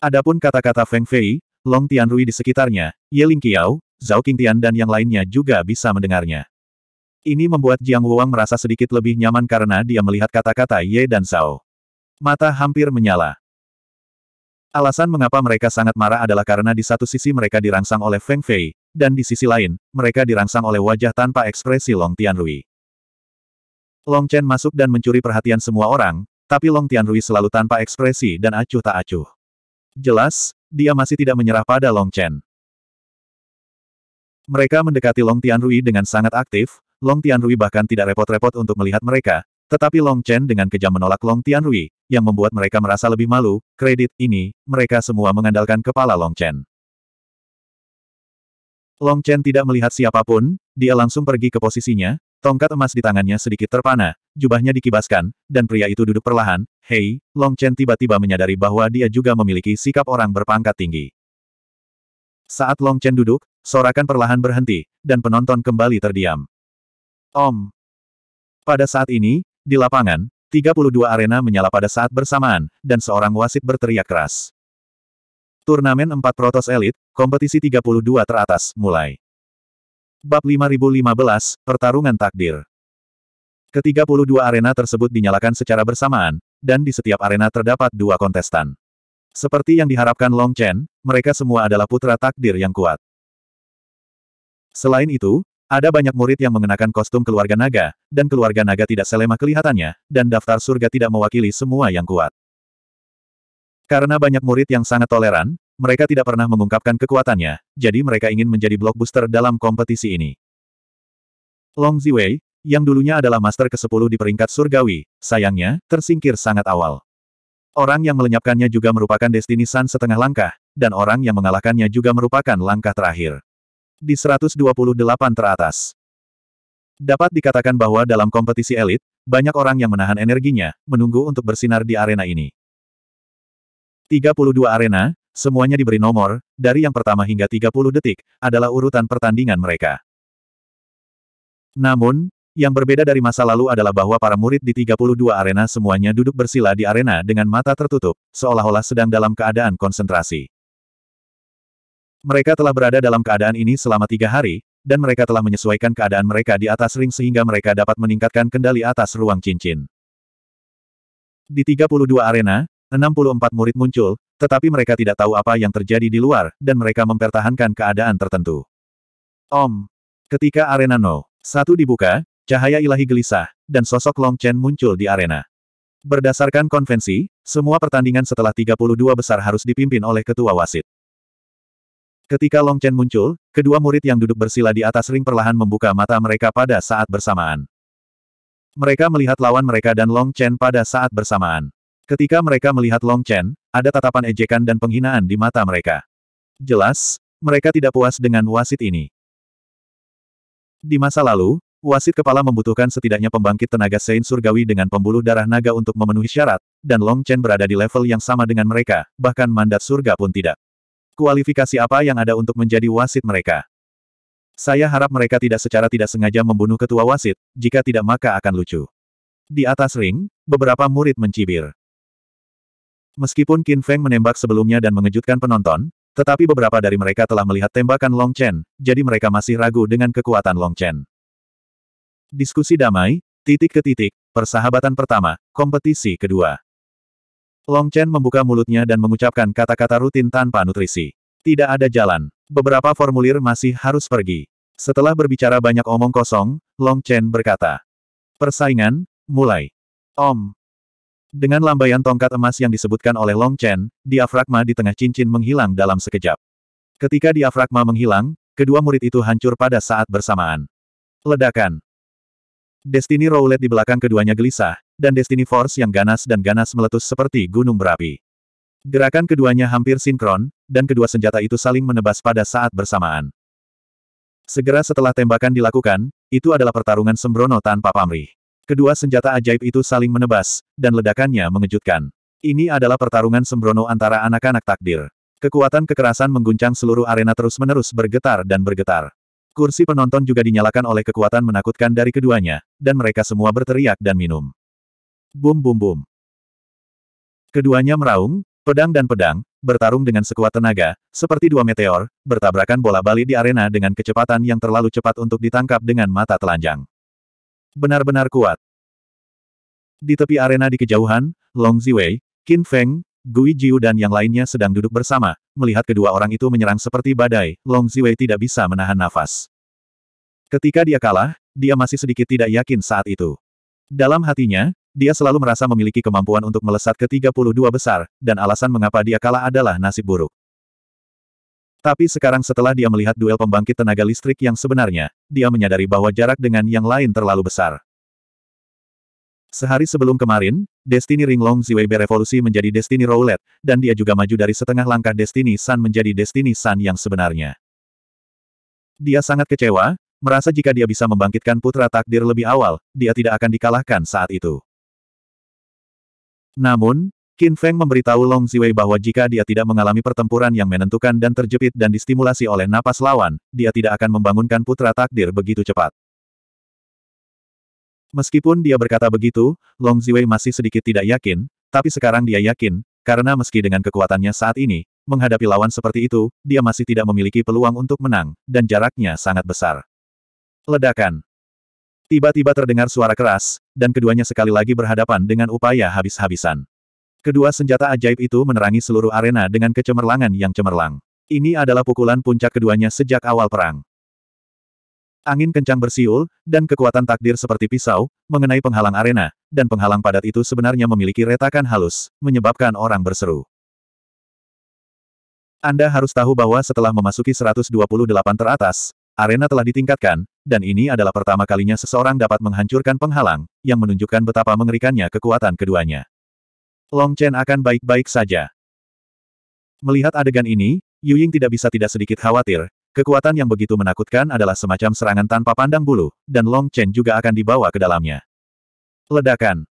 Adapun kata-kata Feng Fei, Long Tianrui di sekitarnya, Ye Ling Qiao, Zhao Qingtian dan yang lainnya juga bisa mendengarnya. Ini membuat Jiang Wuang merasa sedikit lebih nyaman karena dia melihat kata-kata Ye dan Zhao. Mata hampir menyala. Alasan mengapa mereka sangat marah adalah karena di satu sisi mereka dirangsang oleh Feng Fei, dan di sisi lain, mereka dirangsang oleh wajah tanpa ekspresi Long Tianrui. Long Chen masuk dan mencuri perhatian semua orang, tapi Long Tianrui selalu tanpa ekspresi dan acuh tak acuh. Jelas, dia masih tidak menyerah pada Long Chen. Mereka mendekati Long Tianrui dengan sangat aktif, Long Tianrui bahkan tidak repot-repot untuk melihat mereka, tetapi Long Chen dengan kejam menolak Long Tianrui, yang membuat mereka merasa lebih malu, kredit ini, mereka semua mengandalkan kepala Long Chen. Long Chen tidak melihat siapapun, dia langsung pergi ke posisinya, tongkat emas di tangannya sedikit terpana, jubahnya dikibaskan, dan pria itu duduk perlahan, hei, Long Chen tiba-tiba menyadari bahwa dia juga memiliki sikap orang berpangkat tinggi. Saat Long Chen duduk, sorakan perlahan berhenti, dan penonton kembali terdiam. Om. Pada saat ini, di lapangan, 32 arena menyala pada saat bersamaan, dan seorang wasit berteriak keras. Turnamen 4 Protos Elite, kompetisi 32 teratas, mulai. Bab 5015, Pertarungan Takdir. Ketiga puluh dua arena tersebut dinyalakan secara bersamaan, dan di setiap arena terdapat dua kontestan. Seperti yang diharapkan Long Chen, mereka semua adalah putra takdir yang kuat. Selain itu, ada banyak murid yang mengenakan kostum keluarga naga, dan keluarga naga tidak selemah kelihatannya, dan daftar surga tidak mewakili semua yang kuat. Karena banyak murid yang sangat toleran, mereka tidak pernah mengungkapkan kekuatannya, jadi mereka ingin menjadi blockbuster dalam kompetisi ini. Long Ziwei, yang dulunya adalah master ke-10 di peringkat surgawi, sayangnya, tersingkir sangat awal. Orang yang melenyapkannya juga merupakan destinisan setengah langkah, dan orang yang mengalahkannya juga merupakan langkah terakhir di 128 teratas. Dapat dikatakan bahwa dalam kompetisi elit, banyak orang yang menahan energinya, menunggu untuk bersinar di arena ini. 32 arena, semuanya diberi nomor, dari yang pertama hingga 30 detik, adalah urutan pertandingan mereka. Namun, yang berbeda dari masa lalu adalah bahwa para murid di 32 arena semuanya duduk bersila di arena dengan mata tertutup, seolah-olah sedang dalam keadaan konsentrasi. Mereka telah berada dalam keadaan ini selama tiga hari, dan mereka telah menyesuaikan keadaan mereka di atas ring sehingga mereka dapat meningkatkan kendali atas ruang cincin. Di 32 arena, 64 murid muncul, tetapi mereka tidak tahu apa yang terjadi di luar, dan mereka mempertahankan keadaan tertentu. Om. Ketika arena No. Satu dibuka, cahaya ilahi gelisah, dan sosok Long Chen muncul di arena. Berdasarkan konvensi, semua pertandingan setelah 32 besar harus dipimpin oleh ketua wasit. Ketika Long Chen muncul, kedua murid yang duduk bersila di atas ring perlahan membuka mata mereka pada saat bersamaan. Mereka melihat lawan mereka dan Long Chen pada saat bersamaan. Ketika mereka melihat Long Chen, ada tatapan ejekan dan penghinaan di mata mereka. Jelas, mereka tidak puas dengan wasit ini. Di masa lalu, wasit kepala membutuhkan setidaknya pembangkit tenaga Sein Surgawi dengan pembuluh darah naga untuk memenuhi syarat, dan Long Chen berada di level yang sama dengan mereka, bahkan mandat surga pun tidak. Kualifikasi apa yang ada untuk menjadi wasit mereka? Saya harap mereka tidak secara tidak sengaja membunuh ketua wasit, jika tidak maka akan lucu. Di atas ring, beberapa murid mencibir. Meskipun Qin Feng menembak sebelumnya dan mengejutkan penonton, tetapi beberapa dari mereka telah melihat tembakan Long Chen, jadi mereka masih ragu dengan kekuatan Long Chen. Diskusi damai, titik ke titik, persahabatan pertama, kompetisi kedua. Long Chen membuka mulutnya dan mengucapkan kata-kata rutin tanpa nutrisi. Tidak ada jalan. Beberapa formulir masih harus pergi. Setelah berbicara banyak omong kosong, Long Chen berkata. Persaingan, mulai. Om. Dengan lambaian tongkat emas yang disebutkan oleh Long Chen, diafragma di tengah cincin menghilang dalam sekejap. Ketika diafragma menghilang, kedua murid itu hancur pada saat bersamaan. Ledakan. Destiny Roulette di belakang keduanya gelisah, dan Destiny Force yang ganas dan ganas meletus seperti gunung berapi. Gerakan keduanya hampir sinkron, dan kedua senjata itu saling menebas pada saat bersamaan. Segera setelah tembakan dilakukan, itu adalah pertarungan sembrono tanpa pamrih. Kedua senjata ajaib itu saling menebas, dan ledakannya mengejutkan. Ini adalah pertarungan sembrono antara anak-anak takdir. Kekuatan kekerasan mengguncang seluruh arena terus-menerus bergetar dan bergetar. Kursi penonton juga dinyalakan oleh kekuatan menakutkan dari keduanya, dan mereka semua berteriak dan minum. Bum bum bum. Keduanya meraung, pedang dan pedang, bertarung dengan sekuat tenaga, seperti dua meteor, bertabrakan bola bali di arena dengan kecepatan yang terlalu cepat untuk ditangkap dengan mata telanjang. Benar-benar kuat. Di tepi arena di kejauhan, Long Ziwei, Qin Feng, Gui Jiu dan yang lainnya sedang duduk bersama, melihat kedua orang itu menyerang seperti badai, Long Ziwei tidak bisa menahan nafas. Ketika dia kalah, dia masih sedikit tidak yakin saat itu. Dalam hatinya, dia selalu merasa memiliki kemampuan untuk melesat ke 32 besar, dan alasan mengapa dia kalah adalah nasib buruk. Tapi sekarang setelah dia melihat duel pembangkit tenaga listrik yang sebenarnya, dia menyadari bahwa jarak dengan yang lain terlalu besar. Sehari sebelum kemarin, Destiny Ringlong Ziwei berevolusi menjadi Destiny Roulette, dan dia juga maju dari setengah langkah Destiny Sun menjadi Destiny Sun yang sebenarnya. Dia sangat kecewa, merasa jika dia bisa membangkitkan putra takdir lebih awal, dia tidak akan dikalahkan saat itu. Namun, Qin Feng memberitahu Long Ziwei bahwa jika dia tidak mengalami pertempuran yang menentukan dan terjepit dan distimulasi oleh napas lawan, dia tidak akan membangunkan putra takdir begitu cepat. Meskipun dia berkata begitu, Long Ziwei masih sedikit tidak yakin, tapi sekarang dia yakin, karena meski dengan kekuatannya saat ini, menghadapi lawan seperti itu, dia masih tidak memiliki peluang untuk menang, dan jaraknya sangat besar. Ledakan. Tiba-tiba terdengar suara keras, dan keduanya sekali lagi berhadapan dengan upaya habis-habisan. Kedua senjata ajaib itu menerangi seluruh arena dengan kecemerlangan yang cemerlang. Ini adalah pukulan puncak keduanya sejak awal perang. Angin kencang bersiul, dan kekuatan takdir seperti pisau, mengenai penghalang arena, dan penghalang padat itu sebenarnya memiliki retakan halus, menyebabkan orang berseru. Anda harus tahu bahwa setelah memasuki 128 teratas, arena telah ditingkatkan, dan ini adalah pertama kalinya seseorang dapat menghancurkan penghalang, yang menunjukkan betapa mengerikannya kekuatan keduanya. Long Chen akan baik-baik saja. Melihat adegan ini, Yu Ying tidak bisa tidak sedikit khawatir, kekuatan yang begitu menakutkan adalah semacam serangan tanpa pandang bulu, dan Long Chen juga akan dibawa ke dalamnya. Ledakan.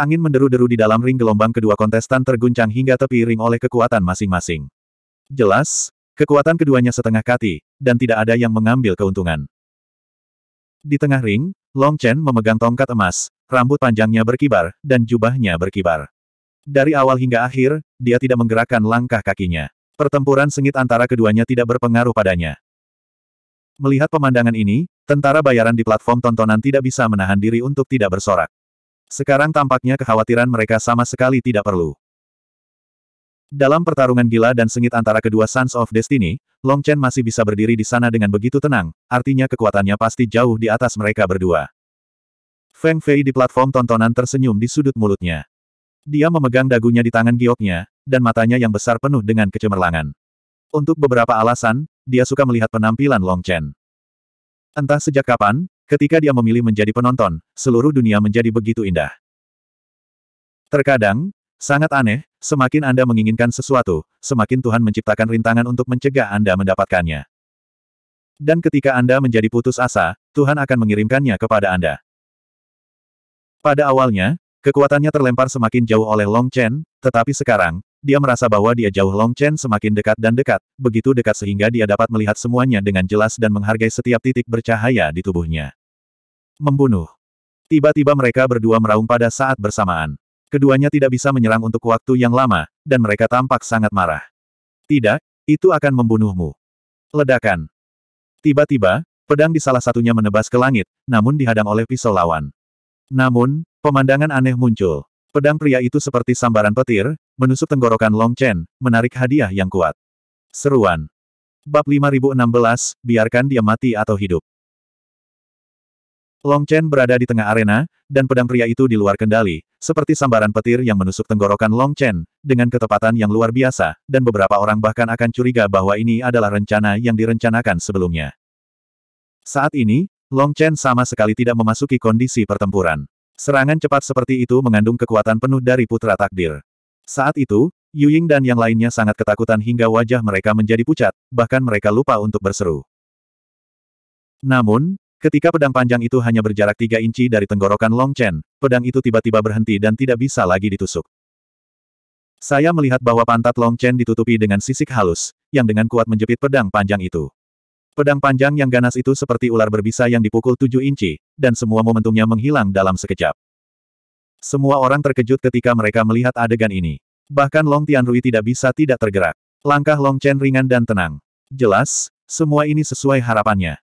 Angin menderu-deru di dalam ring gelombang kedua kontestan terguncang hingga tepi ring oleh kekuatan masing-masing. Jelas, kekuatan keduanya setengah kati, dan tidak ada yang mengambil keuntungan. Di tengah ring, Long Chen memegang tongkat emas, rambut panjangnya berkibar, dan jubahnya berkibar. Dari awal hingga akhir, dia tidak menggerakkan langkah kakinya. Pertempuran sengit antara keduanya tidak berpengaruh padanya. Melihat pemandangan ini, tentara bayaran di platform tontonan tidak bisa menahan diri untuk tidak bersorak. Sekarang tampaknya kekhawatiran mereka sama sekali tidak perlu. Dalam pertarungan gila dan sengit antara kedua Sons of Destiny, Long Chen masih bisa berdiri di sana dengan begitu tenang, artinya kekuatannya pasti jauh di atas mereka berdua. Feng Fei di platform tontonan tersenyum di sudut mulutnya. Dia memegang dagunya di tangan gioknya, dan matanya yang besar penuh dengan kecemerlangan. Untuk beberapa alasan, dia suka melihat penampilan Long Chen. Entah sejak kapan, ketika dia memilih menjadi penonton, seluruh dunia menjadi begitu indah. Terkadang, Sangat aneh, semakin Anda menginginkan sesuatu, semakin Tuhan menciptakan rintangan untuk mencegah Anda mendapatkannya. Dan ketika Anda menjadi putus asa, Tuhan akan mengirimkannya kepada Anda. Pada awalnya, kekuatannya terlempar semakin jauh oleh Long Chen, tetapi sekarang, dia merasa bahwa dia jauh Long Chen semakin dekat dan dekat, begitu dekat sehingga dia dapat melihat semuanya dengan jelas dan menghargai setiap titik bercahaya di tubuhnya. Membunuh. Tiba-tiba mereka berdua meraung pada saat bersamaan. Keduanya tidak bisa menyerang untuk waktu yang lama, dan mereka tampak sangat marah. Tidak, itu akan membunuhmu. Ledakan. Tiba-tiba, pedang di salah satunya menebas ke langit, namun dihadang oleh pisau lawan. Namun, pemandangan aneh muncul. Pedang pria itu seperti sambaran petir, menusuk tenggorokan Long Chen, menarik hadiah yang kuat. Seruan. Bab 5016, biarkan dia mati atau hidup. Long Chen berada di tengah arena, dan pedang pria itu di luar kendali, seperti sambaran petir yang menusuk tenggorokan Long Chen, dengan ketepatan yang luar biasa, dan beberapa orang bahkan akan curiga bahwa ini adalah rencana yang direncanakan sebelumnya. Saat ini, Long Chen sama sekali tidak memasuki kondisi pertempuran. Serangan cepat seperti itu mengandung kekuatan penuh dari putra takdir. Saat itu, Yu Ying dan yang lainnya sangat ketakutan hingga wajah mereka menjadi pucat, bahkan mereka lupa untuk berseru. Namun, Ketika pedang panjang itu hanya berjarak tiga inci dari tenggorokan Long Chen, pedang itu tiba-tiba berhenti dan tidak bisa lagi ditusuk. Saya melihat bahwa pantat Long Chen ditutupi dengan sisik halus, yang dengan kuat menjepit pedang panjang itu. Pedang panjang yang ganas itu seperti ular berbisa yang dipukul tujuh inci, dan semua momentumnya menghilang dalam sekejap. Semua orang terkejut ketika mereka melihat adegan ini. Bahkan Long Tianrui tidak bisa tidak tergerak. Langkah Long Chen ringan dan tenang. Jelas, semua ini sesuai harapannya.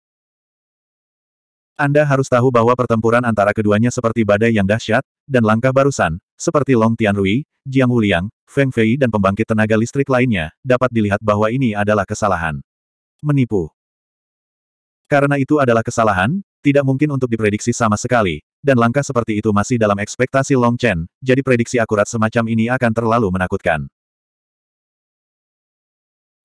Anda harus tahu bahwa pertempuran antara keduanya seperti badai yang dahsyat, dan langkah barusan, seperti Long Tianrui, Jiang Wuliang, Feng Fei dan pembangkit tenaga listrik lainnya, dapat dilihat bahwa ini adalah kesalahan. Menipu. Karena itu adalah kesalahan, tidak mungkin untuk diprediksi sama sekali, dan langkah seperti itu masih dalam ekspektasi Long Chen, jadi prediksi akurat semacam ini akan terlalu menakutkan.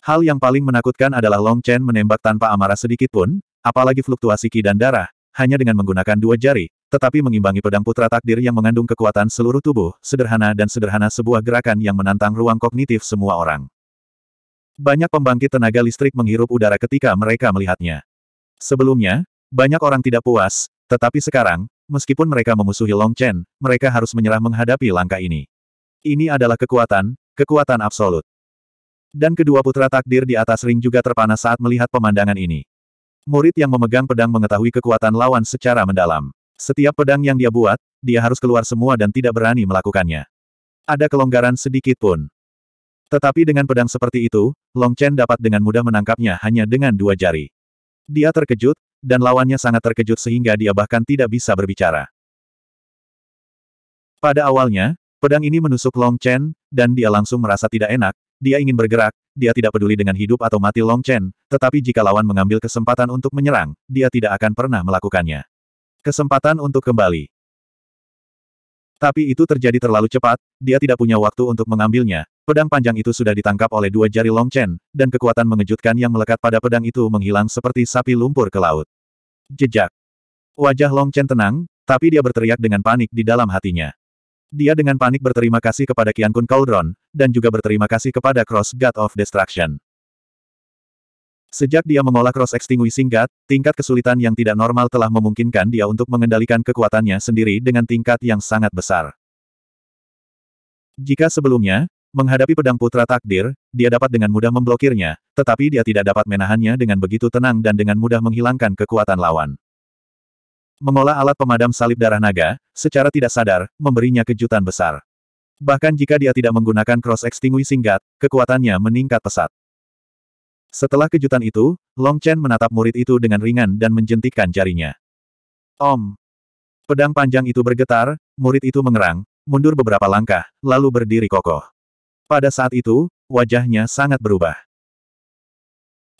Hal yang paling menakutkan adalah Long Chen menembak tanpa amarah sedikitpun, apalagi fluktuasi ki dan darah, hanya dengan menggunakan dua jari, tetapi mengimbangi pedang putra takdir yang mengandung kekuatan seluruh tubuh, sederhana dan sederhana sebuah gerakan yang menantang ruang kognitif semua orang. Banyak pembangkit tenaga listrik menghirup udara ketika mereka melihatnya. Sebelumnya, banyak orang tidak puas, tetapi sekarang, meskipun mereka memusuhi Long Chen, mereka harus menyerah menghadapi langkah ini. Ini adalah kekuatan, kekuatan absolut. Dan kedua putra takdir di atas ring juga terpana saat melihat pemandangan ini. Murid yang memegang pedang mengetahui kekuatan lawan secara mendalam. Setiap pedang yang dia buat, dia harus keluar semua dan tidak berani melakukannya. Ada kelonggaran sedikit pun. Tetapi dengan pedang seperti itu, Long Chen dapat dengan mudah menangkapnya hanya dengan dua jari. Dia terkejut, dan lawannya sangat terkejut sehingga dia bahkan tidak bisa berbicara. Pada awalnya, pedang ini menusuk Long Chen, dan dia langsung merasa tidak enak, dia ingin bergerak, dia tidak peduli dengan hidup atau mati Long Chen, tetapi jika lawan mengambil kesempatan untuk menyerang, dia tidak akan pernah melakukannya. Kesempatan untuk kembali. Tapi itu terjadi terlalu cepat, dia tidak punya waktu untuk mengambilnya. Pedang panjang itu sudah ditangkap oleh dua jari Long Chen, dan kekuatan mengejutkan yang melekat pada pedang itu menghilang seperti sapi lumpur ke laut. Jejak. Wajah Long Chen tenang, tapi dia berteriak dengan panik di dalam hatinya. Dia dengan panik berterima kasih kepada Kian Kun Cauldron, dan juga berterima kasih kepada Cross God of Destruction. Sejak dia mengolah Cross Extinguishing God, tingkat kesulitan yang tidak normal telah memungkinkan dia untuk mengendalikan kekuatannya sendiri dengan tingkat yang sangat besar. Jika sebelumnya, menghadapi pedang putra takdir, dia dapat dengan mudah memblokirnya, tetapi dia tidak dapat menahannya dengan begitu tenang dan dengan mudah menghilangkan kekuatan lawan mengolah alat pemadam salib darah naga, secara tidak sadar, memberinya kejutan besar. Bahkan jika dia tidak menggunakan cross extinguishing guard, kekuatannya meningkat pesat. Setelah kejutan itu, Long Chen menatap murid itu dengan ringan dan menjentikkan jarinya. Om! Pedang panjang itu bergetar, murid itu mengerang, mundur beberapa langkah, lalu berdiri kokoh. Pada saat itu, wajahnya sangat berubah.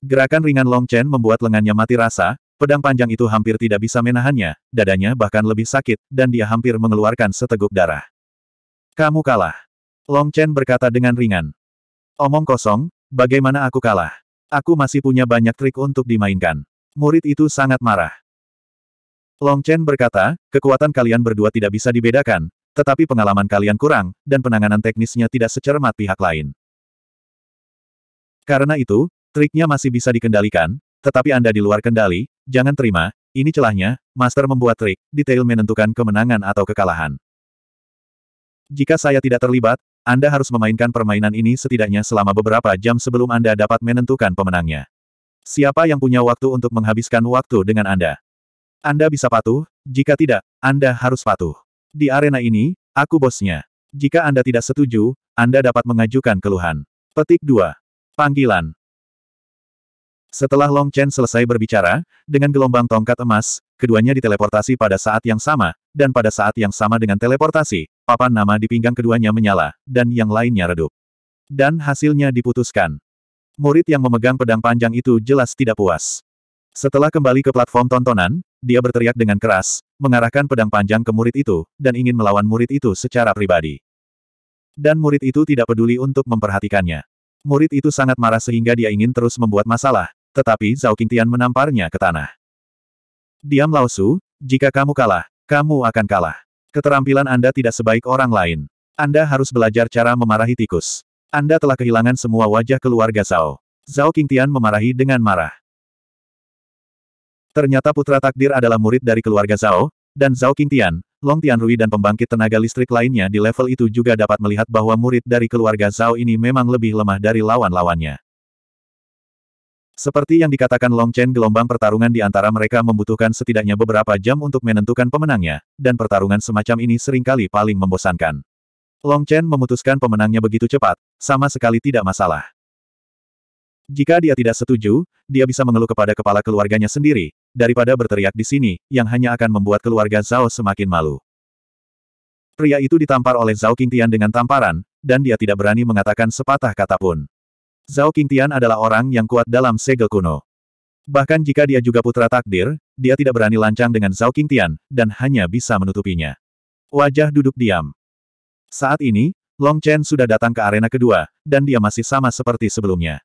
Gerakan ringan Long Chen membuat lengannya mati rasa, Pedang panjang itu hampir tidak bisa menahannya, dadanya bahkan lebih sakit, dan dia hampir mengeluarkan seteguk darah. Kamu kalah. Long Chen berkata dengan ringan. Omong kosong, bagaimana aku kalah? Aku masih punya banyak trik untuk dimainkan. Murid itu sangat marah. Long Chen berkata, kekuatan kalian berdua tidak bisa dibedakan, tetapi pengalaman kalian kurang, dan penanganan teknisnya tidak secermat pihak lain. Karena itu, triknya masih bisa dikendalikan, tetapi Anda di luar kendali, Jangan terima, ini celahnya, Master membuat trik, detail menentukan kemenangan atau kekalahan. Jika saya tidak terlibat, Anda harus memainkan permainan ini setidaknya selama beberapa jam sebelum Anda dapat menentukan pemenangnya. Siapa yang punya waktu untuk menghabiskan waktu dengan Anda? Anda bisa patuh, jika tidak, Anda harus patuh. Di arena ini, aku bosnya. Jika Anda tidak setuju, Anda dapat mengajukan keluhan. Petik 2. Panggilan. Setelah Long Chen selesai berbicara, dengan gelombang tongkat emas, keduanya diteleportasi pada saat yang sama, dan pada saat yang sama dengan teleportasi, papan nama di pinggang keduanya menyala, dan yang lainnya redup. Dan hasilnya diputuskan. Murid yang memegang pedang panjang itu jelas tidak puas. Setelah kembali ke platform tontonan, dia berteriak dengan keras, mengarahkan pedang panjang ke murid itu, dan ingin melawan murid itu secara pribadi. Dan murid itu tidak peduli untuk memperhatikannya. Murid itu sangat marah sehingga dia ingin terus membuat masalah, tetapi Zhao Qingtian menamparnya ke tanah. Diam Lao Su, jika kamu kalah, kamu akan kalah. Keterampilan Anda tidak sebaik orang lain. Anda harus belajar cara memarahi tikus. Anda telah kehilangan semua wajah keluarga Zhao. Zhao Qingtian memarahi dengan marah. Ternyata putra takdir adalah murid dari keluarga Zhao, dan Zhao Qingtian, Long Tianrui dan pembangkit tenaga listrik lainnya di level itu juga dapat melihat bahwa murid dari keluarga Zhao ini memang lebih lemah dari lawan-lawannya. Seperti yang dikatakan Long Chen gelombang pertarungan di antara mereka membutuhkan setidaknya beberapa jam untuk menentukan pemenangnya, dan pertarungan semacam ini seringkali paling membosankan. Long Chen memutuskan pemenangnya begitu cepat, sama sekali tidak masalah. Jika dia tidak setuju, dia bisa mengeluh kepada kepala keluarganya sendiri, daripada berteriak di sini, yang hanya akan membuat keluarga Zhao semakin malu. Pria itu ditampar oleh Zhao Qingtian dengan tamparan, dan dia tidak berani mengatakan sepatah kata pun. Zhao Qingtian adalah orang yang kuat dalam segel kuno. Bahkan jika dia juga putra takdir, dia tidak berani lancang dengan Zhao Qingtian, dan hanya bisa menutupinya. Wajah duduk diam. Saat ini, Long Chen sudah datang ke arena kedua, dan dia masih sama seperti sebelumnya.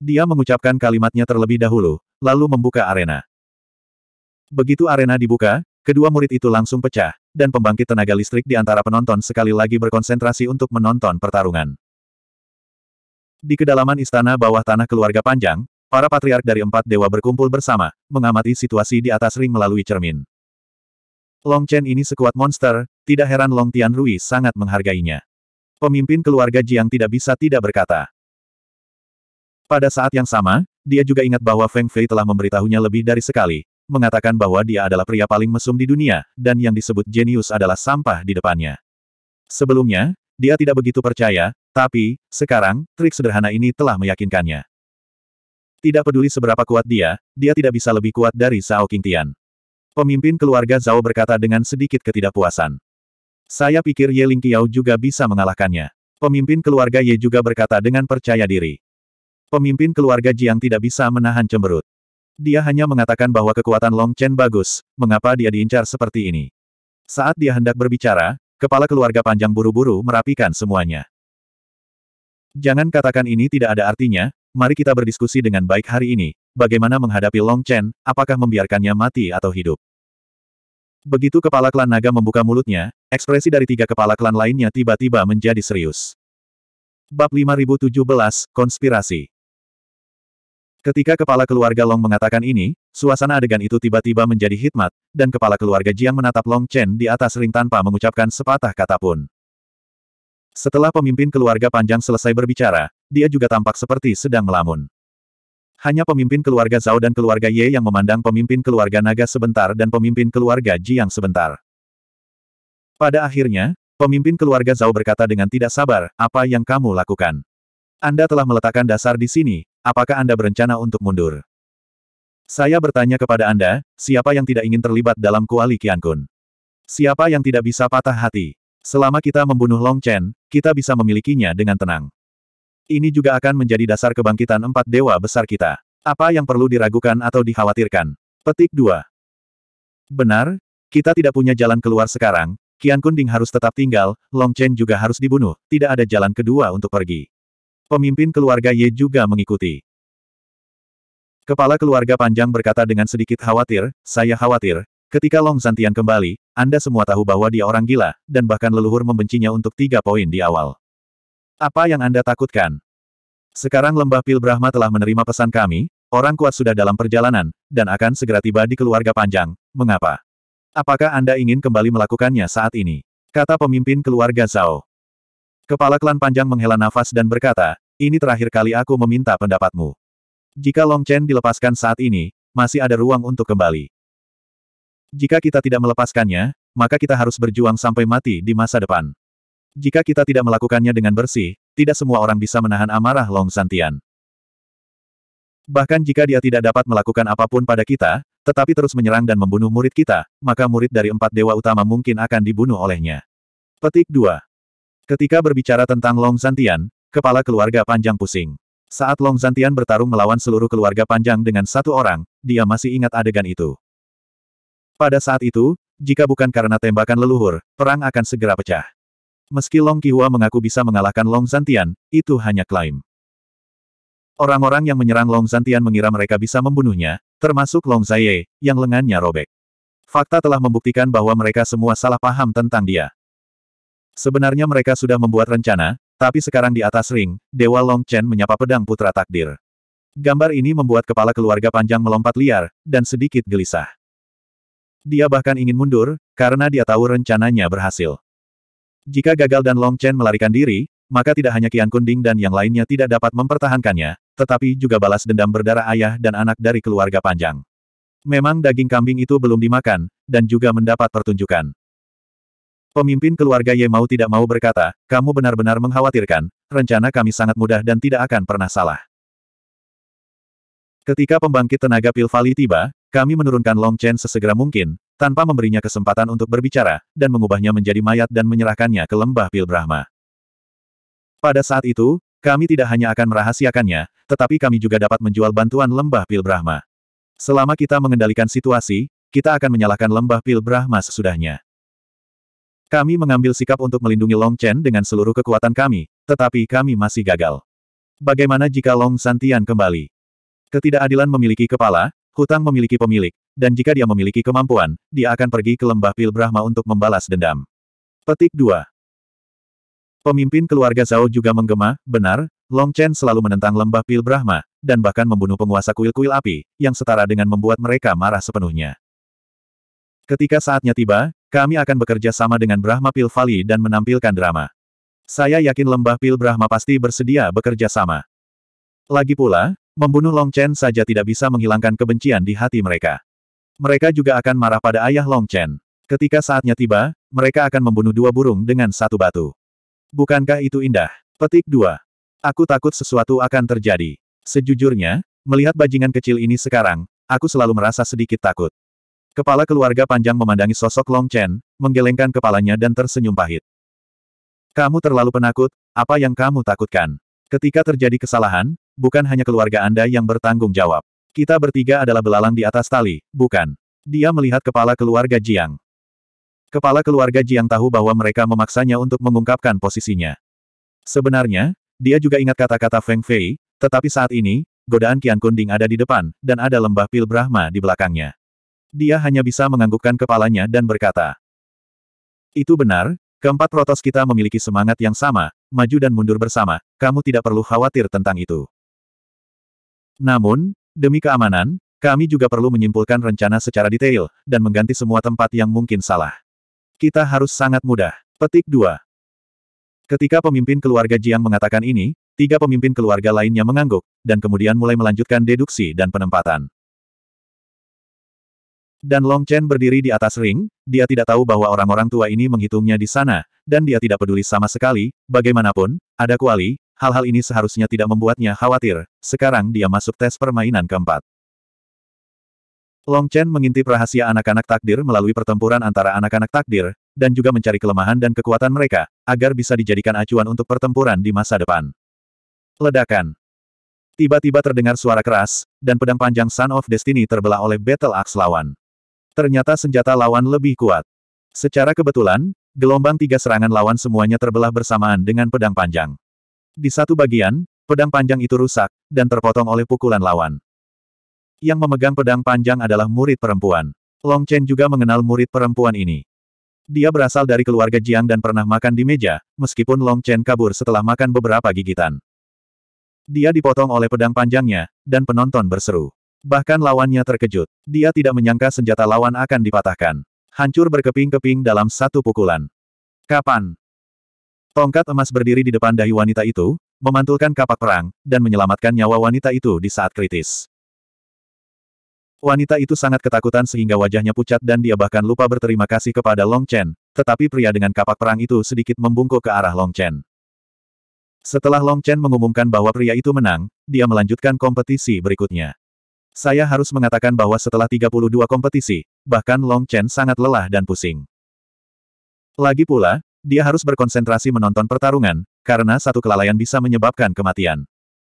Dia mengucapkan kalimatnya terlebih dahulu, lalu membuka arena. Begitu arena dibuka, kedua murid itu langsung pecah, dan pembangkit tenaga listrik di antara penonton sekali lagi berkonsentrasi untuk menonton pertarungan. Di kedalaman istana bawah tanah keluarga panjang, para patriark dari empat dewa berkumpul bersama, mengamati situasi di atas ring melalui cermin. Long Chen ini sekuat monster, tidak heran Long Tian Rui sangat menghargainya. Pemimpin keluarga Jiang tidak bisa tidak berkata. Pada saat yang sama, dia juga ingat bahwa Feng Fei telah memberitahunya lebih dari sekali, mengatakan bahwa dia adalah pria paling mesum di dunia, dan yang disebut jenius adalah sampah di depannya. Sebelumnya, dia tidak begitu percaya, tapi, sekarang, trik sederhana ini telah meyakinkannya. Tidak peduli seberapa kuat dia, dia tidak bisa lebih kuat dari Zhao Qingtian. Pemimpin keluarga Zhao berkata dengan sedikit ketidakpuasan. Saya pikir Ye Ling Qiao juga bisa mengalahkannya. Pemimpin keluarga Ye juga berkata dengan percaya diri. Pemimpin keluarga Jiang tidak bisa menahan cemberut. Dia hanya mengatakan bahwa kekuatan Long Chen bagus, mengapa dia diincar seperti ini. Saat dia hendak berbicara, kepala keluarga panjang buru-buru merapikan semuanya. Jangan katakan ini tidak ada artinya, mari kita berdiskusi dengan baik hari ini, bagaimana menghadapi Long Chen, apakah membiarkannya mati atau hidup. Begitu kepala klan naga membuka mulutnya, ekspresi dari tiga kepala klan lainnya tiba-tiba menjadi serius. Bab 5017, Konspirasi Ketika kepala keluarga Long mengatakan ini, suasana adegan itu tiba-tiba menjadi hikmat, dan kepala keluarga Jiang menatap Long Chen di atas ring tanpa mengucapkan sepatah kata pun. Setelah pemimpin keluarga panjang selesai berbicara, dia juga tampak seperti sedang melamun. Hanya pemimpin keluarga Zhao dan keluarga Ye yang memandang pemimpin keluarga Naga sebentar dan pemimpin keluarga Ji yang sebentar. Pada akhirnya, pemimpin keluarga Zhao berkata dengan tidak sabar, apa yang kamu lakukan? Anda telah meletakkan dasar di sini, apakah Anda berencana untuk mundur? Saya bertanya kepada Anda, siapa yang tidak ingin terlibat dalam koalisi Kun? Siapa yang tidak bisa patah hati? Selama kita membunuh Long Chen, kita bisa memilikinya dengan tenang. Ini juga akan menjadi dasar kebangkitan empat dewa besar kita. Apa yang perlu diragukan atau dikhawatirkan? Petik 2. Benar, kita tidak punya jalan keluar sekarang, Kian Kunding harus tetap tinggal, Long Chen juga harus dibunuh, tidak ada jalan kedua untuk pergi. Pemimpin keluarga Ye juga mengikuti. Kepala keluarga panjang berkata dengan sedikit khawatir, saya khawatir, Ketika Long Santian kembali, Anda semua tahu bahwa dia orang gila, dan bahkan leluhur membencinya untuk tiga poin di awal. Apa yang Anda takutkan? Sekarang lembah Pil Brahma telah menerima pesan kami, orang kuat sudah dalam perjalanan, dan akan segera tiba di keluarga panjang, mengapa? Apakah Anda ingin kembali melakukannya saat ini? Kata pemimpin keluarga Zhao. Kepala klan panjang menghela nafas dan berkata, ini terakhir kali aku meminta pendapatmu. Jika Long Chen dilepaskan saat ini, masih ada ruang untuk kembali. Jika kita tidak melepaskannya, maka kita harus berjuang sampai mati di masa depan. Jika kita tidak melakukannya dengan bersih, tidak semua orang bisa menahan amarah Long Santian. Bahkan jika dia tidak dapat melakukan apapun pada kita, tetapi terus menyerang dan membunuh murid kita, maka murid dari empat dewa utama mungkin akan dibunuh olehnya. Petik 2. Ketika berbicara tentang Long Santian, kepala keluarga panjang pusing. Saat Long Santian bertarung melawan seluruh keluarga panjang dengan satu orang, dia masih ingat adegan itu. Pada saat itu, jika bukan karena tembakan leluhur, perang akan segera pecah. Meski Long Kihua mengaku bisa mengalahkan Long Zantian, itu hanya klaim. Orang-orang yang menyerang Long Zantian mengira mereka bisa membunuhnya, termasuk Long Zaiye, yang lengannya robek. Fakta telah membuktikan bahwa mereka semua salah paham tentang dia. Sebenarnya mereka sudah membuat rencana, tapi sekarang di atas ring, Dewa Long Chen menyapa pedang putra takdir. Gambar ini membuat kepala keluarga panjang melompat liar, dan sedikit gelisah. Dia bahkan ingin mundur, karena dia tahu rencananya berhasil. Jika gagal dan Long Chen melarikan diri, maka tidak hanya Qian Kunding dan yang lainnya tidak dapat mempertahankannya, tetapi juga balas dendam berdarah ayah dan anak dari keluarga panjang. Memang daging kambing itu belum dimakan, dan juga mendapat pertunjukan. Pemimpin keluarga Ye mau tidak mau berkata, kamu benar-benar mengkhawatirkan, rencana kami sangat mudah dan tidak akan pernah salah. Ketika pembangkit tenaga Pilvali tiba, kami menurunkan Long Chen sesegera mungkin, tanpa memberinya kesempatan untuk berbicara, dan mengubahnya menjadi mayat dan menyerahkannya ke lembah Pil Brahma. Pada saat itu, kami tidak hanya akan merahasiakannya, tetapi kami juga dapat menjual bantuan lembah Pil Brahma. Selama kita mengendalikan situasi, kita akan menyalahkan lembah Pil Brahma sesudahnya. Kami mengambil sikap untuk melindungi Long Chen dengan seluruh kekuatan kami, tetapi kami masih gagal. Bagaimana jika Long Santian kembali? Ketidakadilan memiliki kepala, Hutang memiliki pemilik, dan jika dia memiliki kemampuan, dia akan pergi ke lembah Pil Brahma untuk membalas dendam. Petik 2. Pemimpin keluarga Zhao juga menggema, benar, Long Chen selalu menentang lembah Pil Brahma, dan bahkan membunuh penguasa kuil-kuil api, yang setara dengan membuat mereka marah sepenuhnya. Ketika saatnya tiba, kami akan bekerja sama dengan Brahma Pil Valley dan menampilkan drama. Saya yakin lembah Pil Brahma pasti bersedia bekerja sama. Lagi pula, Membunuh Long Chen saja tidak bisa menghilangkan kebencian di hati mereka. Mereka juga akan marah pada ayah Long Chen. Ketika saatnya tiba, mereka akan membunuh dua burung dengan satu batu. Bukankah itu indah? Petik 2. Aku takut sesuatu akan terjadi. Sejujurnya, melihat bajingan kecil ini sekarang, aku selalu merasa sedikit takut. Kepala keluarga panjang memandangi sosok Long Chen, menggelengkan kepalanya dan tersenyum pahit. Kamu terlalu penakut, apa yang kamu takutkan? Ketika terjadi kesalahan, bukan hanya keluarga Anda yang bertanggung jawab. Kita bertiga adalah belalang di atas tali, bukan? Dia melihat kepala keluarga Jiang. Kepala keluarga Jiang tahu bahwa mereka memaksanya untuk mengungkapkan posisinya. Sebenarnya, dia juga ingat kata-kata Feng Fei, tetapi saat ini, godaan Kian Kunding ada di depan, dan ada lembah pil Brahma di belakangnya. Dia hanya bisa menganggukkan kepalanya dan berkata, Itu benar, Keempat protos kita memiliki semangat yang sama, maju dan mundur bersama, kamu tidak perlu khawatir tentang itu. Namun, demi keamanan, kami juga perlu menyimpulkan rencana secara detail, dan mengganti semua tempat yang mungkin salah. Kita harus sangat mudah. Petik 2. Ketika pemimpin keluarga Jiang mengatakan ini, tiga pemimpin keluarga lainnya mengangguk, dan kemudian mulai melanjutkan deduksi dan penempatan. Dan Long Chen berdiri di atas ring, dia tidak tahu bahwa orang-orang tua ini menghitungnya di sana, dan dia tidak peduli sama sekali, bagaimanapun, ada kuali, hal-hal ini seharusnya tidak membuatnya khawatir, sekarang dia masuk tes permainan keempat. Long Chen mengintip rahasia anak-anak takdir melalui pertempuran antara anak-anak takdir, dan juga mencari kelemahan dan kekuatan mereka, agar bisa dijadikan acuan untuk pertempuran di masa depan. Ledakan. Tiba-tiba terdengar suara keras, dan pedang panjang Sun of Destiny terbelah oleh Battle Axe lawan. Ternyata senjata lawan lebih kuat. Secara kebetulan, gelombang tiga serangan lawan semuanya terbelah bersamaan dengan pedang panjang. Di satu bagian, pedang panjang itu rusak, dan terpotong oleh pukulan lawan. Yang memegang pedang panjang adalah murid perempuan. Long Chen juga mengenal murid perempuan ini. Dia berasal dari keluarga Jiang dan pernah makan di meja, meskipun Long Chen kabur setelah makan beberapa gigitan. Dia dipotong oleh pedang panjangnya, dan penonton berseru. Bahkan lawannya terkejut. Dia tidak menyangka senjata lawan akan dipatahkan. Hancur berkeping-keping dalam satu pukulan. Kapan? Tongkat emas berdiri di depan dahi wanita itu, memantulkan kapak perang, dan menyelamatkan nyawa wanita itu di saat kritis. Wanita itu sangat ketakutan sehingga wajahnya pucat dan dia bahkan lupa berterima kasih kepada Long Chen, tetapi pria dengan kapak perang itu sedikit membungkuk ke arah Long Chen. Setelah Long Chen mengumumkan bahwa pria itu menang, dia melanjutkan kompetisi berikutnya. Saya harus mengatakan bahwa setelah 32 kompetisi, bahkan Long Chen sangat lelah dan pusing. Lagi pula, dia harus berkonsentrasi menonton pertarungan, karena satu kelalaian bisa menyebabkan kematian.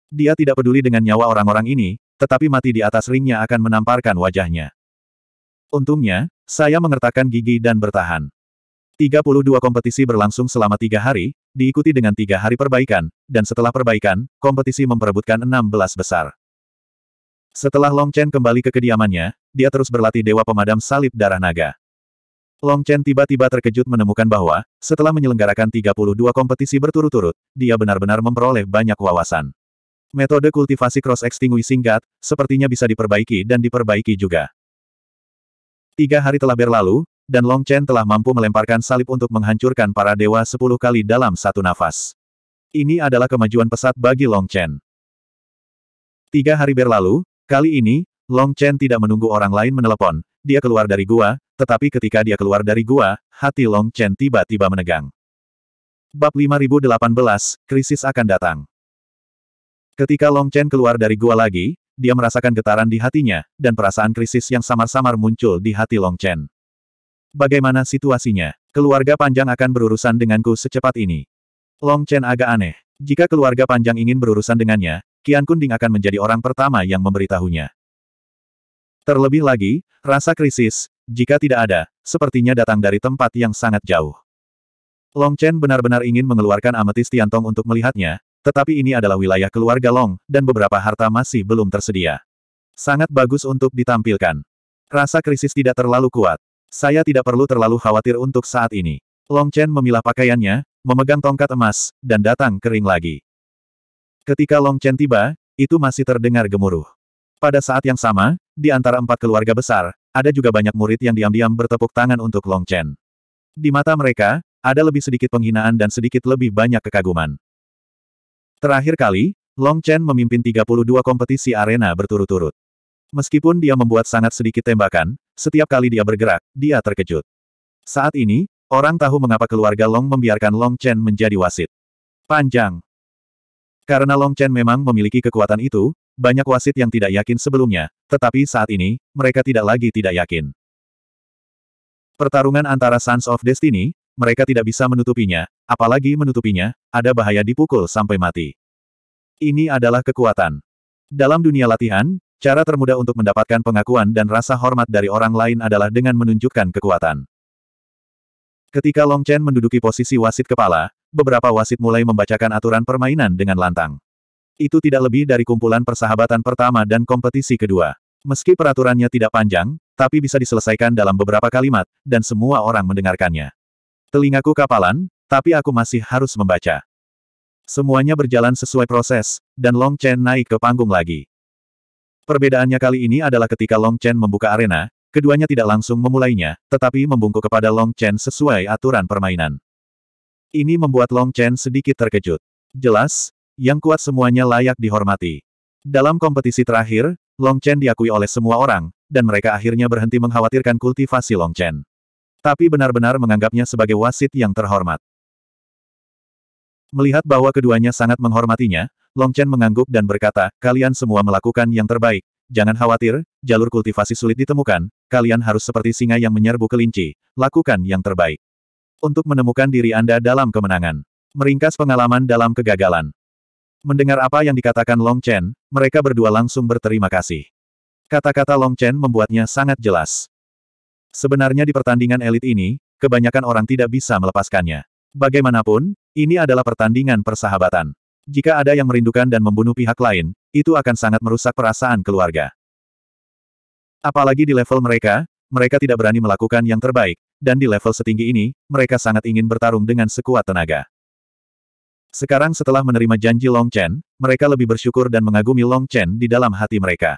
Dia tidak peduli dengan nyawa orang-orang ini, tetapi mati di atas ringnya akan menamparkan wajahnya. Untungnya, saya mengertakkan gigi dan bertahan. 32 kompetisi berlangsung selama tiga hari, diikuti dengan tiga hari perbaikan, dan setelah perbaikan, kompetisi memperebutkan 16 besar. Setelah Long Chen kembali ke kediamannya, dia terus berlatih Dewa Pemadam Salib Darah Naga. Long Chen tiba-tiba terkejut menemukan bahwa, setelah menyelenggarakan 32 kompetisi berturut-turut, dia benar-benar memperoleh banyak wawasan. Metode kultivasi cross extinguishing singkat, sepertinya bisa diperbaiki dan diperbaiki juga. Tiga hari telah berlalu, dan Long Chen telah mampu melemparkan salib untuk menghancurkan para dewa sepuluh kali dalam satu nafas. Ini adalah kemajuan pesat bagi Long Chen. Tiga hari berlalu, kali ini, Long Chen tidak menunggu orang lain menelepon, dia keluar dari gua, tetapi ketika dia keluar dari gua, hati Long Chen tiba-tiba menegang. Bab 5018, krisis akan datang. Ketika Long Chen keluar dari gua lagi, dia merasakan getaran di hatinya, dan perasaan krisis yang samar-samar muncul di hati Long Chen. Bagaimana situasinya? Keluarga panjang akan berurusan denganku secepat ini. Long Chen agak aneh. Jika keluarga panjang ingin berurusan dengannya, Qian Kunding akan menjadi orang pertama yang memberitahunya. Terlebih lagi, rasa krisis, jika tidak ada, sepertinya datang dari tempat yang sangat jauh. Long Chen benar-benar ingin mengeluarkan ametis Tiantong untuk melihatnya, tetapi ini adalah wilayah keluarga Long, dan beberapa harta masih belum tersedia. Sangat bagus untuk ditampilkan. Rasa krisis tidak terlalu kuat. Saya tidak perlu terlalu khawatir untuk saat ini. Long Chen memilah pakaiannya, memegang tongkat emas, dan datang kering lagi. Ketika Long Chen tiba, itu masih terdengar gemuruh. Pada saat yang sama, di antara empat keluarga besar, ada juga banyak murid yang diam-diam bertepuk tangan untuk Long Chen. Di mata mereka, ada lebih sedikit penghinaan dan sedikit lebih banyak kekaguman. Terakhir kali, Long Chen memimpin 32 kompetisi arena berturut-turut. Meskipun dia membuat sangat sedikit tembakan, setiap kali dia bergerak, dia terkejut. Saat ini, orang tahu mengapa keluarga Long membiarkan Long Chen menjadi wasit. Panjang. Karena Long Chen memang memiliki kekuatan itu, banyak wasit yang tidak yakin sebelumnya, tetapi saat ini, mereka tidak lagi tidak yakin. Pertarungan antara Sons of Destiny, mereka tidak bisa menutupinya, apalagi menutupinya, ada bahaya dipukul sampai mati. Ini adalah kekuatan. Dalam dunia latihan, cara termudah untuk mendapatkan pengakuan dan rasa hormat dari orang lain adalah dengan menunjukkan kekuatan. Ketika Long Chen menduduki posisi wasit kepala, beberapa wasit mulai membacakan aturan permainan dengan lantang. Itu tidak lebih dari kumpulan persahabatan pertama dan kompetisi kedua. Meski peraturannya tidak panjang, tapi bisa diselesaikan dalam beberapa kalimat, dan semua orang mendengarkannya. Telingaku kapalan, tapi aku masih harus membaca. Semuanya berjalan sesuai proses, dan Long Chen naik ke panggung lagi. Perbedaannya kali ini adalah ketika Long Chen membuka arena, keduanya tidak langsung memulainya, tetapi membungkuk kepada Long Chen sesuai aturan permainan. Ini membuat Long Chen sedikit terkejut. Jelas, yang kuat semuanya layak dihormati. Dalam kompetisi terakhir, Long Chen diakui oleh semua orang, dan mereka akhirnya berhenti mengkhawatirkan kultivasi Long Chen. Tapi benar-benar menganggapnya sebagai wasit yang terhormat. Melihat bahwa keduanya sangat menghormatinya, Long Chen mengangguk dan berkata, kalian semua melakukan yang terbaik. Jangan khawatir, jalur kultivasi sulit ditemukan, kalian harus seperti singa yang menyerbu kelinci, lakukan yang terbaik. Untuk menemukan diri Anda dalam kemenangan. Meringkas pengalaman dalam kegagalan. Mendengar apa yang dikatakan Long Chen, mereka berdua langsung berterima kasih. Kata-kata Long Chen membuatnya sangat jelas. Sebenarnya di pertandingan elit ini, kebanyakan orang tidak bisa melepaskannya. Bagaimanapun, ini adalah pertandingan persahabatan. Jika ada yang merindukan dan membunuh pihak lain, itu akan sangat merusak perasaan keluarga. Apalagi di level mereka, mereka tidak berani melakukan yang terbaik, dan di level setinggi ini, mereka sangat ingin bertarung dengan sekuat tenaga. Sekarang setelah menerima janji Long Chen, mereka lebih bersyukur dan mengagumi Long Chen di dalam hati mereka.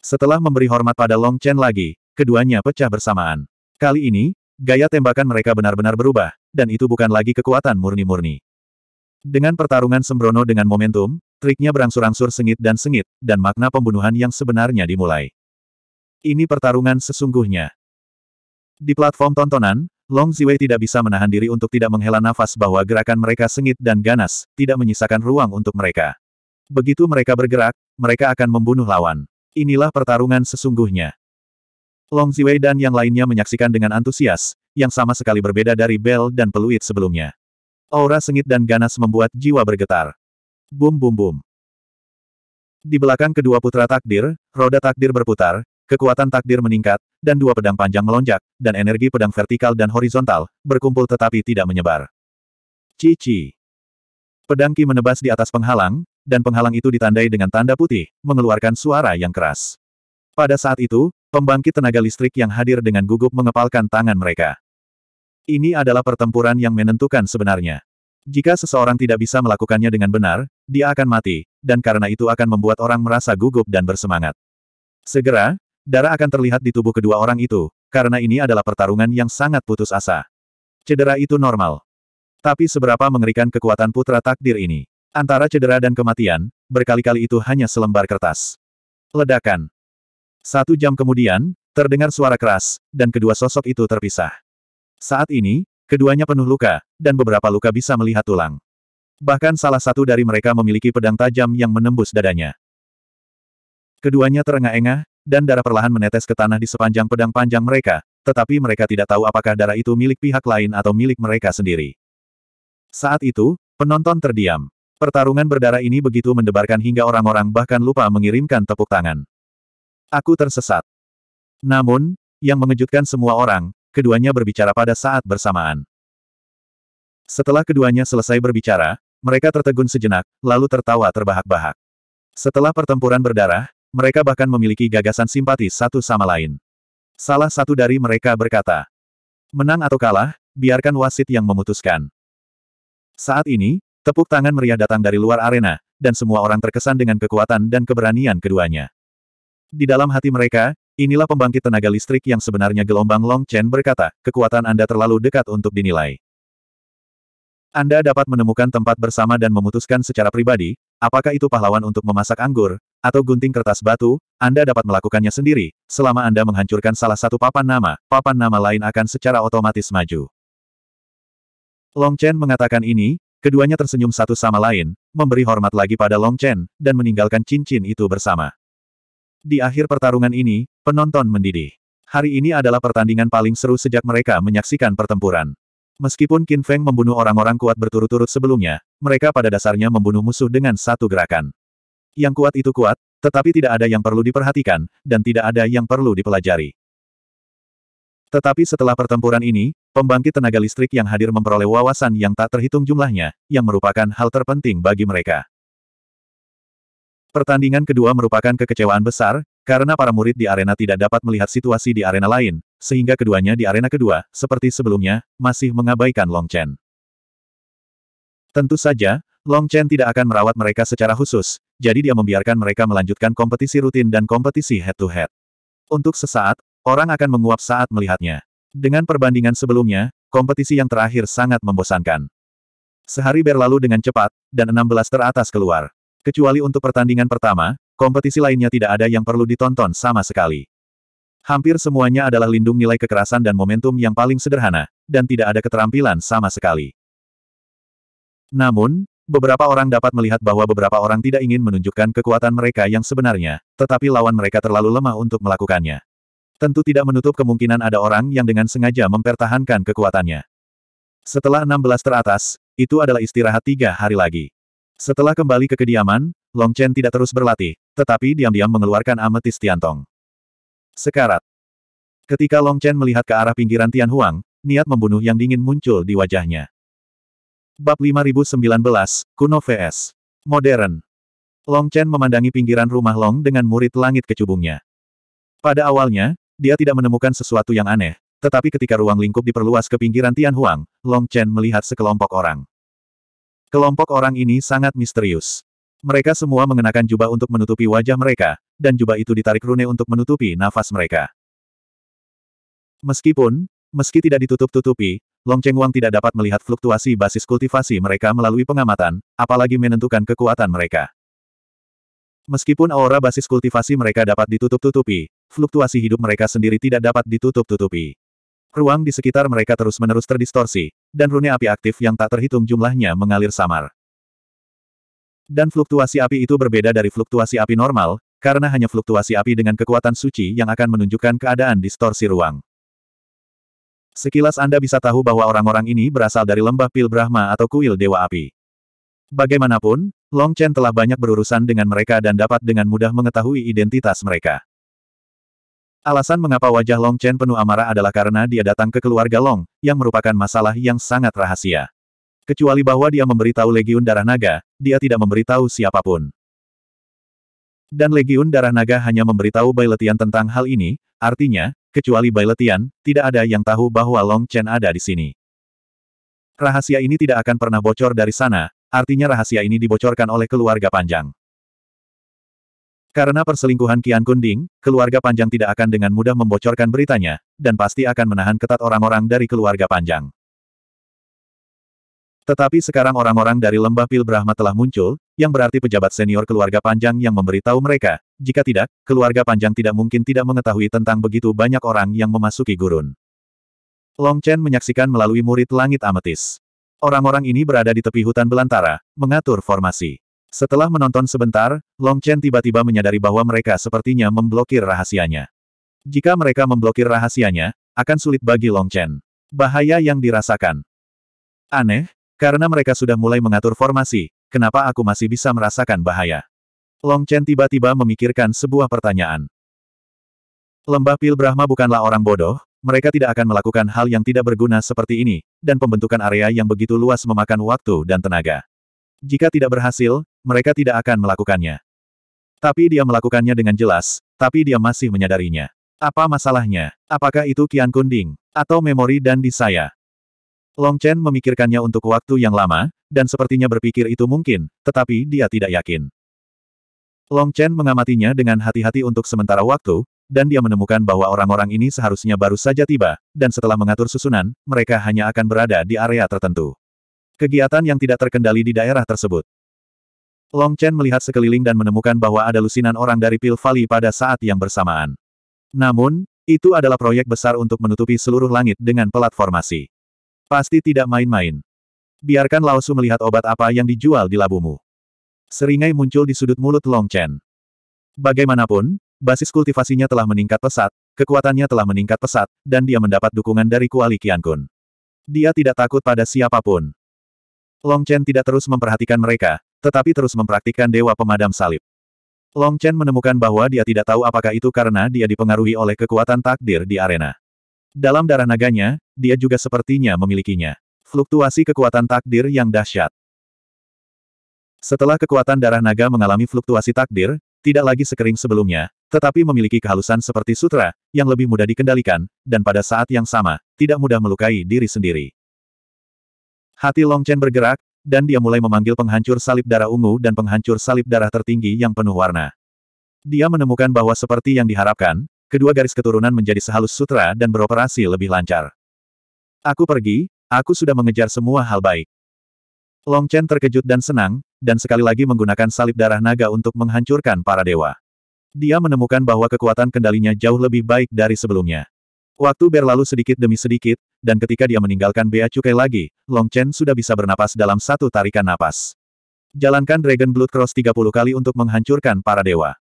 Setelah memberi hormat pada Long Chen lagi, keduanya pecah bersamaan. Kali ini, gaya tembakan mereka benar-benar berubah, dan itu bukan lagi kekuatan murni-murni. Dengan pertarungan sembrono dengan momentum, triknya berangsur-angsur sengit dan sengit, dan makna pembunuhan yang sebenarnya dimulai. Ini pertarungan sesungguhnya. Di platform tontonan, Long Ziwei tidak bisa menahan diri untuk tidak menghela nafas bahwa gerakan mereka sengit dan ganas, tidak menyisakan ruang untuk mereka. Begitu mereka bergerak, mereka akan membunuh lawan. Inilah pertarungan sesungguhnya. Long Ziwei dan yang lainnya menyaksikan dengan antusias, yang sama sekali berbeda dari Bell dan peluit sebelumnya. Aura sengit dan ganas membuat jiwa bergetar. Bum bum bum. Di belakang kedua putra takdir, roda takdir berputar, Kekuatan takdir meningkat, dan dua pedang panjang melonjak, dan energi pedang vertikal dan horizontal, berkumpul tetapi tidak menyebar. Cici. Pedang Ki menebas di atas penghalang, dan penghalang itu ditandai dengan tanda putih, mengeluarkan suara yang keras. Pada saat itu, pembangkit tenaga listrik yang hadir dengan gugup mengepalkan tangan mereka. Ini adalah pertempuran yang menentukan sebenarnya. Jika seseorang tidak bisa melakukannya dengan benar, dia akan mati, dan karena itu akan membuat orang merasa gugup dan bersemangat. Segera, Darah akan terlihat di tubuh kedua orang itu, karena ini adalah pertarungan yang sangat putus asa. Cedera itu normal. Tapi seberapa mengerikan kekuatan putra takdir ini. Antara cedera dan kematian, berkali-kali itu hanya selembar kertas. Ledakan. Satu jam kemudian, terdengar suara keras, dan kedua sosok itu terpisah. Saat ini, keduanya penuh luka, dan beberapa luka bisa melihat tulang. Bahkan salah satu dari mereka memiliki pedang tajam yang menembus dadanya. Keduanya terengah-engah, dan darah perlahan menetes ke tanah di sepanjang pedang panjang mereka, tetapi mereka tidak tahu apakah darah itu milik pihak lain atau milik mereka sendiri. Saat itu, penonton terdiam. Pertarungan berdarah ini begitu mendebarkan hingga orang-orang bahkan lupa mengirimkan tepuk tangan. Aku tersesat. Namun, yang mengejutkan semua orang, keduanya berbicara pada saat bersamaan. Setelah keduanya selesai berbicara, mereka tertegun sejenak, lalu tertawa terbahak-bahak. Setelah pertempuran berdarah, mereka bahkan memiliki gagasan simpati satu sama lain. Salah satu dari mereka berkata, Menang atau kalah, biarkan wasit yang memutuskan. Saat ini, tepuk tangan meriah datang dari luar arena, dan semua orang terkesan dengan kekuatan dan keberanian keduanya. Di dalam hati mereka, inilah pembangkit tenaga listrik yang sebenarnya gelombang Long Chen berkata, kekuatan Anda terlalu dekat untuk dinilai. Anda dapat menemukan tempat bersama dan memutuskan secara pribadi, apakah itu pahlawan untuk memasak anggur, atau gunting kertas batu, Anda dapat melakukannya sendiri, selama Anda menghancurkan salah satu papan nama, papan nama lain akan secara otomatis maju. Long Chen mengatakan ini, keduanya tersenyum satu sama lain, memberi hormat lagi pada Long Chen, dan meninggalkan cincin itu bersama. Di akhir pertarungan ini, penonton mendidih. Hari ini adalah pertandingan paling seru sejak mereka menyaksikan pertempuran. Meskipun Qin Feng membunuh orang-orang kuat berturut-turut sebelumnya, mereka pada dasarnya membunuh musuh dengan satu gerakan. Yang kuat itu kuat, tetapi tidak ada yang perlu diperhatikan, dan tidak ada yang perlu dipelajari. Tetapi setelah pertempuran ini, pembangkit tenaga listrik yang hadir memperoleh wawasan yang tak terhitung jumlahnya, yang merupakan hal terpenting bagi mereka. Pertandingan kedua merupakan kekecewaan besar, karena para murid di arena tidak dapat melihat situasi di arena lain, sehingga keduanya di arena kedua, seperti sebelumnya, masih mengabaikan Long Chen. Tentu saja, Long Chen tidak akan merawat mereka secara khusus, jadi dia membiarkan mereka melanjutkan kompetisi rutin dan kompetisi head-to-head. -head. Untuk sesaat, orang akan menguap saat melihatnya. Dengan perbandingan sebelumnya, kompetisi yang terakhir sangat membosankan. Sehari berlalu dengan cepat, dan 16 teratas keluar. Kecuali untuk pertandingan pertama, kompetisi lainnya tidak ada yang perlu ditonton sama sekali. Hampir semuanya adalah lindung nilai kekerasan dan momentum yang paling sederhana, dan tidak ada keterampilan sama sekali. Namun, Beberapa orang dapat melihat bahwa beberapa orang tidak ingin menunjukkan kekuatan mereka yang sebenarnya, tetapi lawan mereka terlalu lemah untuk melakukannya. Tentu tidak menutup kemungkinan ada orang yang dengan sengaja mempertahankan kekuatannya. Setelah 16 teratas, itu adalah istirahat tiga hari lagi. Setelah kembali ke kediaman, Long Chen tidak terus berlatih, tetapi diam-diam mengeluarkan ametis Tiantong. Sekarat. Ketika Long Chen melihat ke arah pinggiran Tian Huang, niat membunuh yang dingin muncul di wajahnya. Bab 5019, Kuno vs. Modern. Long Chen memandangi pinggiran rumah Long dengan murid langit kecubungnya. Pada awalnya, dia tidak menemukan sesuatu yang aneh, tetapi ketika ruang lingkup diperluas ke pinggiran Tian Huang, Long Chen melihat sekelompok orang. Kelompok orang ini sangat misterius. Mereka semua mengenakan jubah untuk menutupi wajah mereka, dan jubah itu ditarik rune untuk menutupi nafas mereka. Meskipun, meski tidak ditutup-tutupi, Long Cheng Wang tidak dapat melihat fluktuasi basis kultivasi mereka melalui pengamatan, apalagi menentukan kekuatan mereka. Meskipun aura basis kultivasi mereka dapat ditutup-tutupi, fluktuasi hidup mereka sendiri tidak dapat ditutup-tutupi. Ruang di sekitar mereka terus-menerus terdistorsi, dan rune api aktif yang tak terhitung jumlahnya mengalir samar. Dan fluktuasi api itu berbeda dari fluktuasi api normal, karena hanya fluktuasi api dengan kekuatan suci yang akan menunjukkan keadaan distorsi ruang. Sekilas Anda bisa tahu bahwa orang-orang ini berasal dari lembah Pil Brahma atau kuil Dewa Api. Bagaimanapun, Long Chen telah banyak berurusan dengan mereka dan dapat dengan mudah mengetahui identitas mereka. Alasan mengapa wajah Long Chen penuh amarah adalah karena dia datang ke keluarga Long, yang merupakan masalah yang sangat rahasia. Kecuali bahwa dia memberitahu Legiun Darah Naga, dia tidak memberitahu siapapun. Dan Legiun Darah Naga hanya memberitahu Bailetian tentang hal ini, Artinya, kecuali Bai Letian, tidak ada yang tahu bahwa Long Chen ada di sini. Rahasia ini tidak akan pernah bocor dari sana, artinya rahasia ini dibocorkan oleh keluarga panjang. Karena perselingkuhan Kian Kunding, keluarga panjang tidak akan dengan mudah membocorkan beritanya, dan pasti akan menahan ketat orang-orang dari keluarga panjang. Tetapi sekarang orang-orang dari lembah Pil Brahma telah muncul, yang berarti pejabat senior keluarga panjang yang memberitahu mereka, jika tidak, keluarga panjang tidak mungkin tidak mengetahui tentang begitu banyak orang yang memasuki gurun. Long Chen menyaksikan melalui murid langit ametis. Orang-orang ini berada di tepi hutan belantara, mengatur formasi. Setelah menonton sebentar, Long Chen tiba-tiba menyadari bahwa mereka sepertinya memblokir rahasianya. Jika mereka memblokir rahasianya, akan sulit bagi Long Chen. Bahaya yang dirasakan. Aneh, karena mereka sudah mulai mengatur formasi, kenapa aku masih bisa merasakan bahaya? Long Chen tiba-tiba memikirkan sebuah pertanyaan. Lembah Pil Brahma bukanlah orang bodoh, mereka tidak akan melakukan hal yang tidak berguna seperti ini, dan pembentukan area yang begitu luas memakan waktu dan tenaga. Jika tidak berhasil, mereka tidak akan melakukannya. Tapi dia melakukannya dengan jelas, tapi dia masih menyadarinya. Apa masalahnya? Apakah itu Kian Kunding? Atau memori dan saya? Long Chen memikirkannya untuk waktu yang lama, dan sepertinya berpikir itu mungkin, tetapi dia tidak yakin. Long Chen mengamatinya dengan hati-hati untuk sementara waktu, dan dia menemukan bahwa orang-orang ini seharusnya baru saja tiba, dan setelah mengatur susunan, mereka hanya akan berada di area tertentu. Kegiatan yang tidak terkendali di daerah tersebut. Long Chen melihat sekeliling dan menemukan bahwa ada lusinan orang dari Pil Valley pada saat yang bersamaan. Namun, itu adalah proyek besar untuk menutupi seluruh langit dengan pelat formasi. Pasti tidak main-main. Biarkan Laosu melihat obat apa yang dijual di labumu. Seringai muncul di sudut mulut Long Chen. Bagaimanapun, basis kultivasinya telah meningkat pesat, kekuatannya telah meningkat pesat, dan dia mendapat dukungan dari Kuali Kun. Dia tidak takut pada siapapun. Long Chen tidak terus memperhatikan mereka, tetapi terus mempraktikkan dewa pemadam salib. Long Chen menemukan bahwa dia tidak tahu apakah itu karena dia dipengaruhi oleh kekuatan takdir di arena. Dalam darah naganya, dia juga sepertinya memilikinya. Fluktuasi kekuatan takdir yang dahsyat. Setelah kekuatan darah naga mengalami fluktuasi takdir, tidak lagi sekering sebelumnya, tetapi memiliki kehalusan seperti sutra, yang lebih mudah dikendalikan, dan pada saat yang sama, tidak mudah melukai diri sendiri. Hati Long Chen bergerak, dan dia mulai memanggil penghancur salib darah ungu dan penghancur salib darah tertinggi yang penuh warna. Dia menemukan bahwa seperti yang diharapkan, kedua garis keturunan menjadi sehalus sutra dan beroperasi lebih lancar. Aku pergi, Aku sudah mengejar semua hal baik. Long Chen terkejut dan senang, dan sekali lagi menggunakan salib darah naga untuk menghancurkan para dewa. Dia menemukan bahwa kekuatan kendalinya jauh lebih baik dari sebelumnya. Waktu berlalu sedikit demi sedikit, dan ketika dia meninggalkan Bea Cukai lagi, Long Chen sudah bisa bernapas dalam satu tarikan napas. Jalankan Dragon Blood Cross 30 kali untuk menghancurkan para dewa.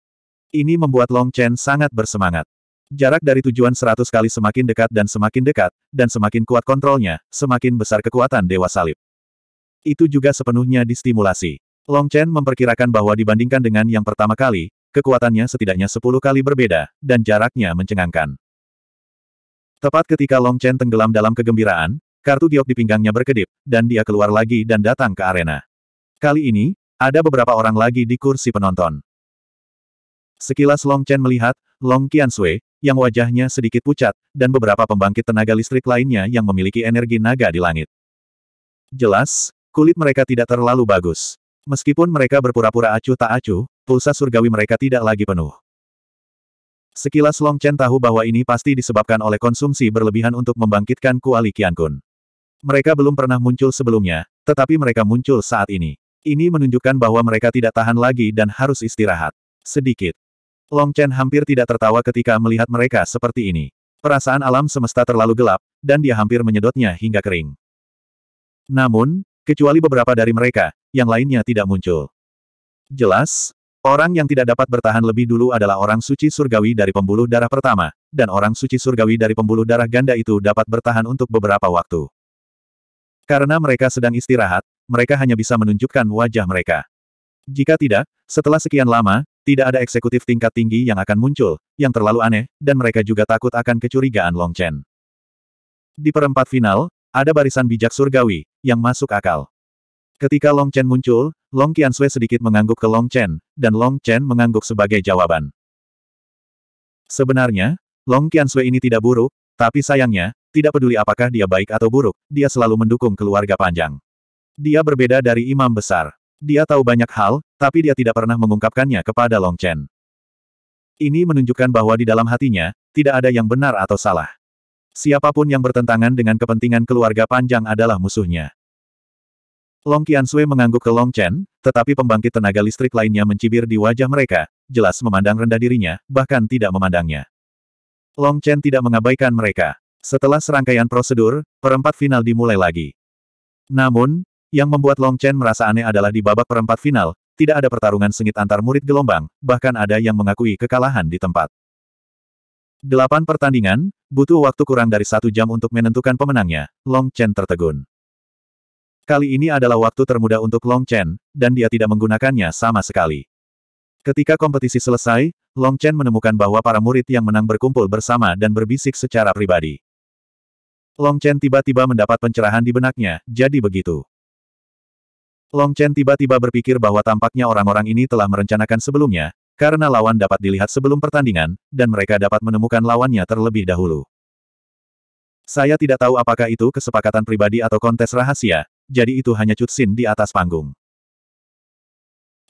Ini membuat Long Chen sangat bersemangat. Jarak dari tujuan seratus kali semakin dekat dan semakin dekat, dan semakin kuat kontrolnya, semakin besar kekuatan Dewa Salib. Itu juga sepenuhnya distimulasi. Long Chen memperkirakan bahwa dibandingkan dengan yang pertama kali, kekuatannya setidaknya sepuluh kali berbeda, dan jaraknya mencengangkan. Tepat ketika Long Chen tenggelam dalam kegembiraan, kartu giok di pinggangnya berkedip, dan dia keluar lagi dan datang ke arena. Kali ini, ada beberapa orang lagi di kursi penonton. Sekilas Long Chen melihat, Long Qian Sui, yang wajahnya sedikit pucat, dan beberapa pembangkit tenaga listrik lainnya yang memiliki energi naga di langit. Jelas, kulit mereka tidak terlalu bagus. Meskipun mereka berpura-pura acuh tak acuh, pulsa surgawi mereka tidak lagi penuh. Sekilas Long Chen tahu bahwa ini pasti disebabkan oleh konsumsi berlebihan untuk membangkitkan kuali Kun. Mereka belum pernah muncul sebelumnya, tetapi mereka muncul saat ini. Ini menunjukkan bahwa mereka tidak tahan lagi dan harus istirahat. Sedikit. Long Chen hampir tidak tertawa ketika melihat mereka seperti ini. Perasaan alam semesta terlalu gelap, dan dia hampir menyedotnya hingga kering. Namun, kecuali beberapa dari mereka, yang lainnya tidak muncul. Jelas, orang yang tidak dapat bertahan lebih dulu adalah orang suci surgawi dari pembuluh darah pertama, dan orang suci surgawi dari pembuluh darah ganda itu dapat bertahan untuk beberapa waktu. Karena mereka sedang istirahat, mereka hanya bisa menunjukkan wajah mereka. Jika tidak, setelah sekian lama, tidak ada eksekutif tingkat tinggi yang akan muncul, yang terlalu aneh, dan mereka juga takut akan kecurigaan Long Chen. Di perempat final, ada barisan bijak surgawi, yang masuk akal. Ketika Long Chen muncul, Long Sui sedikit mengangguk ke Long Chen, dan Long Chen mengangguk sebagai jawaban. Sebenarnya, Long Sui ini tidak buruk, tapi sayangnya, tidak peduli apakah dia baik atau buruk, dia selalu mendukung keluarga panjang. Dia berbeda dari imam besar. Dia tahu banyak hal, tapi dia tidak pernah mengungkapkannya kepada Long Chen. Ini menunjukkan bahwa di dalam hatinya, tidak ada yang benar atau salah. Siapapun yang bertentangan dengan kepentingan keluarga panjang adalah musuhnya. Long Qiansui mengangguk ke Long Chen, tetapi pembangkit tenaga listrik lainnya mencibir di wajah mereka, jelas memandang rendah dirinya, bahkan tidak memandangnya. Long Chen tidak mengabaikan mereka. Setelah serangkaian prosedur, perempat final dimulai lagi. Namun, yang membuat Long Chen merasa aneh adalah di babak perempat final, tidak ada pertarungan sengit antar murid gelombang, bahkan ada yang mengakui kekalahan di tempat. Delapan pertandingan, butuh waktu kurang dari satu jam untuk menentukan pemenangnya, Long Chen tertegun. Kali ini adalah waktu termuda untuk Long Chen, dan dia tidak menggunakannya sama sekali. Ketika kompetisi selesai, Long Chen menemukan bahwa para murid yang menang berkumpul bersama dan berbisik secara pribadi. Long Chen tiba-tiba mendapat pencerahan di benaknya, jadi begitu. Long Chen tiba-tiba berpikir bahwa tampaknya orang-orang ini telah merencanakan sebelumnya, karena lawan dapat dilihat sebelum pertandingan, dan mereka dapat menemukan lawannya terlebih dahulu. Saya tidak tahu apakah itu kesepakatan pribadi atau kontes rahasia, jadi itu hanya cutsin di atas panggung.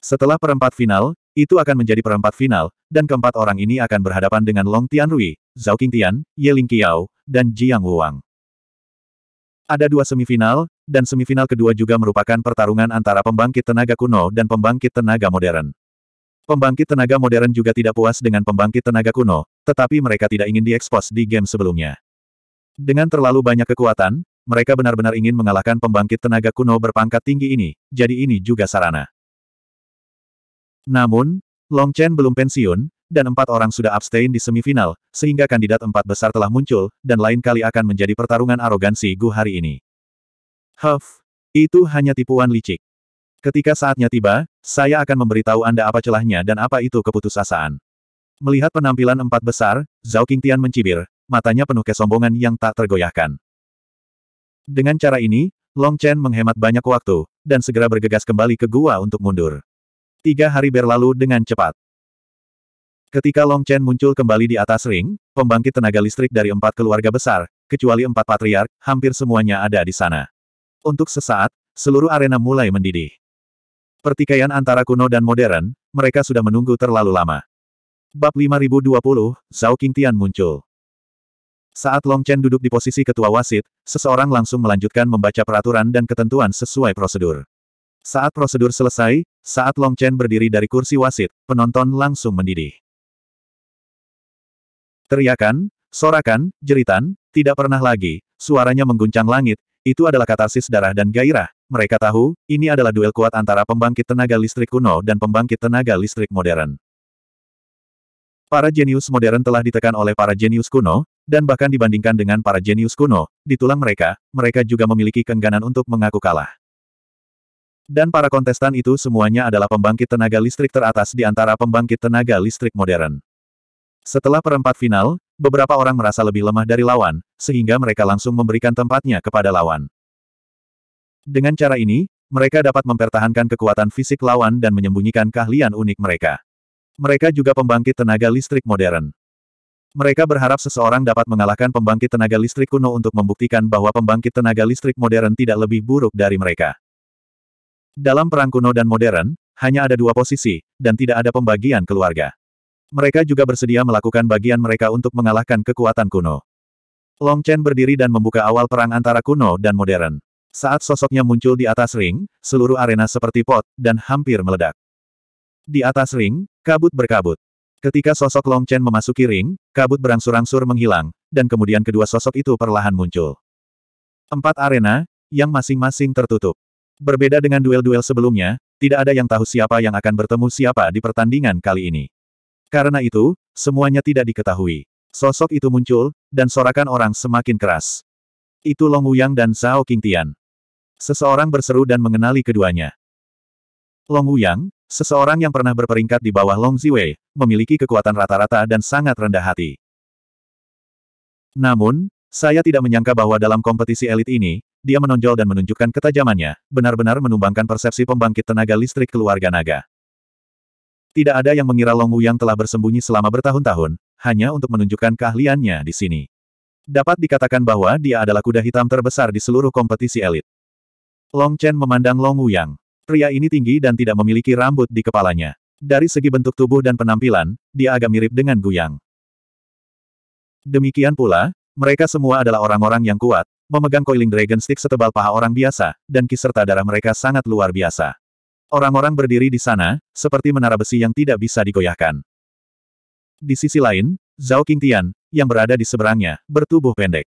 Setelah perempat final, itu akan menjadi perempat final, dan keempat orang ini akan berhadapan dengan Long Tianrui, Zhao Qingtian, Ye Lingqiao, dan Jiang Wuang. Ada dua semifinal, dan semifinal kedua juga merupakan pertarungan antara pembangkit tenaga kuno dan pembangkit tenaga modern. Pembangkit tenaga modern juga tidak puas dengan pembangkit tenaga kuno, tetapi mereka tidak ingin diekspos di game sebelumnya. Dengan terlalu banyak kekuatan, mereka benar-benar ingin mengalahkan pembangkit tenaga kuno berpangkat tinggi ini, jadi ini juga sarana. Namun, Long Chen belum pensiun, dan empat orang sudah abstain di semifinal, sehingga kandidat empat besar telah muncul, dan lain kali akan menjadi pertarungan arogansi Gu hari ini. Huff, itu hanya tipuan licik. Ketika saatnya tiba, saya akan memberitahu Anda apa celahnya dan apa itu keputusasaan. Melihat penampilan empat besar, Zhao Qingtian mencibir, matanya penuh kesombongan yang tak tergoyahkan. Dengan cara ini, Long Chen menghemat banyak waktu, dan segera bergegas kembali ke gua untuk mundur. Tiga hari berlalu dengan cepat. Ketika Long Chen muncul kembali di atas ring, pembangkit tenaga listrik dari empat keluarga besar, kecuali empat patriark, hampir semuanya ada di sana. Untuk sesaat, seluruh arena mulai mendidih. Pertikaian antara kuno dan modern, mereka sudah menunggu terlalu lama. Bab 5020, Zhao Qingtian muncul. Saat Long Chen duduk di posisi ketua wasit, seseorang langsung melanjutkan membaca peraturan dan ketentuan sesuai prosedur. Saat prosedur selesai, saat Long Chen berdiri dari kursi wasit, penonton langsung mendidih. Teriakan, sorakan, jeritan, tidak pernah lagi, suaranya mengguncang langit, itu adalah katarsis darah dan gairah. Mereka tahu, ini adalah duel kuat antara pembangkit tenaga listrik kuno dan pembangkit tenaga listrik modern. Para jenius modern telah ditekan oleh para jenius kuno, dan bahkan dibandingkan dengan para jenius kuno, di tulang mereka, mereka juga memiliki kengganan untuk mengaku kalah. Dan para kontestan itu semuanya adalah pembangkit tenaga listrik teratas di antara pembangkit tenaga listrik modern. Setelah perempat final, beberapa orang merasa lebih lemah dari lawan, sehingga mereka langsung memberikan tempatnya kepada lawan. Dengan cara ini, mereka dapat mempertahankan kekuatan fisik lawan dan menyembunyikan keahlian unik mereka. Mereka juga pembangkit tenaga listrik modern. Mereka berharap seseorang dapat mengalahkan pembangkit tenaga listrik kuno untuk membuktikan bahwa pembangkit tenaga listrik modern tidak lebih buruk dari mereka. Dalam perang kuno dan modern, hanya ada dua posisi, dan tidak ada pembagian keluarga. Mereka juga bersedia melakukan bagian mereka untuk mengalahkan kekuatan kuno. Long Chen berdiri dan membuka awal perang antara kuno dan modern. Saat sosoknya muncul di atas ring, seluruh arena seperti pot, dan hampir meledak. Di atas ring, kabut berkabut. Ketika sosok Long Chen memasuki ring, kabut berangsur-angsur menghilang, dan kemudian kedua sosok itu perlahan muncul. Empat arena, yang masing-masing tertutup. Berbeda dengan duel-duel sebelumnya, tidak ada yang tahu siapa yang akan bertemu siapa di pertandingan kali ini. Karena itu, semuanya tidak diketahui. Sosok itu muncul, dan sorakan orang semakin keras. Itu Long Wuyang dan Zhao Qingtian. Seseorang berseru dan mengenali keduanya. Long Wuyang, seseorang yang pernah berperingkat di bawah Long Ziwei, memiliki kekuatan rata-rata dan sangat rendah hati. Namun, saya tidak menyangka bahwa dalam kompetisi elit ini, dia menonjol dan menunjukkan ketajamannya, benar-benar menumbangkan persepsi pembangkit tenaga listrik keluarga naga. Tidak ada yang mengira Long Wu yang telah bersembunyi selama bertahun-tahun, hanya untuk menunjukkan keahliannya di sini. Dapat dikatakan bahwa dia adalah kuda hitam terbesar di seluruh kompetisi elit. Long Chen memandang Long Wu Yang. Pria ini tinggi dan tidak memiliki rambut di kepalanya. Dari segi bentuk tubuh dan penampilan, dia agak mirip dengan Gu Yang. Demikian pula, mereka semua adalah orang-orang yang kuat, memegang coiling dragon stick setebal paha orang biasa, dan kiserta darah mereka sangat luar biasa. Orang-orang berdiri di sana, seperti menara besi yang tidak bisa digoyahkan. Di sisi lain, Zhao Qingtian, yang berada di seberangnya, bertubuh pendek.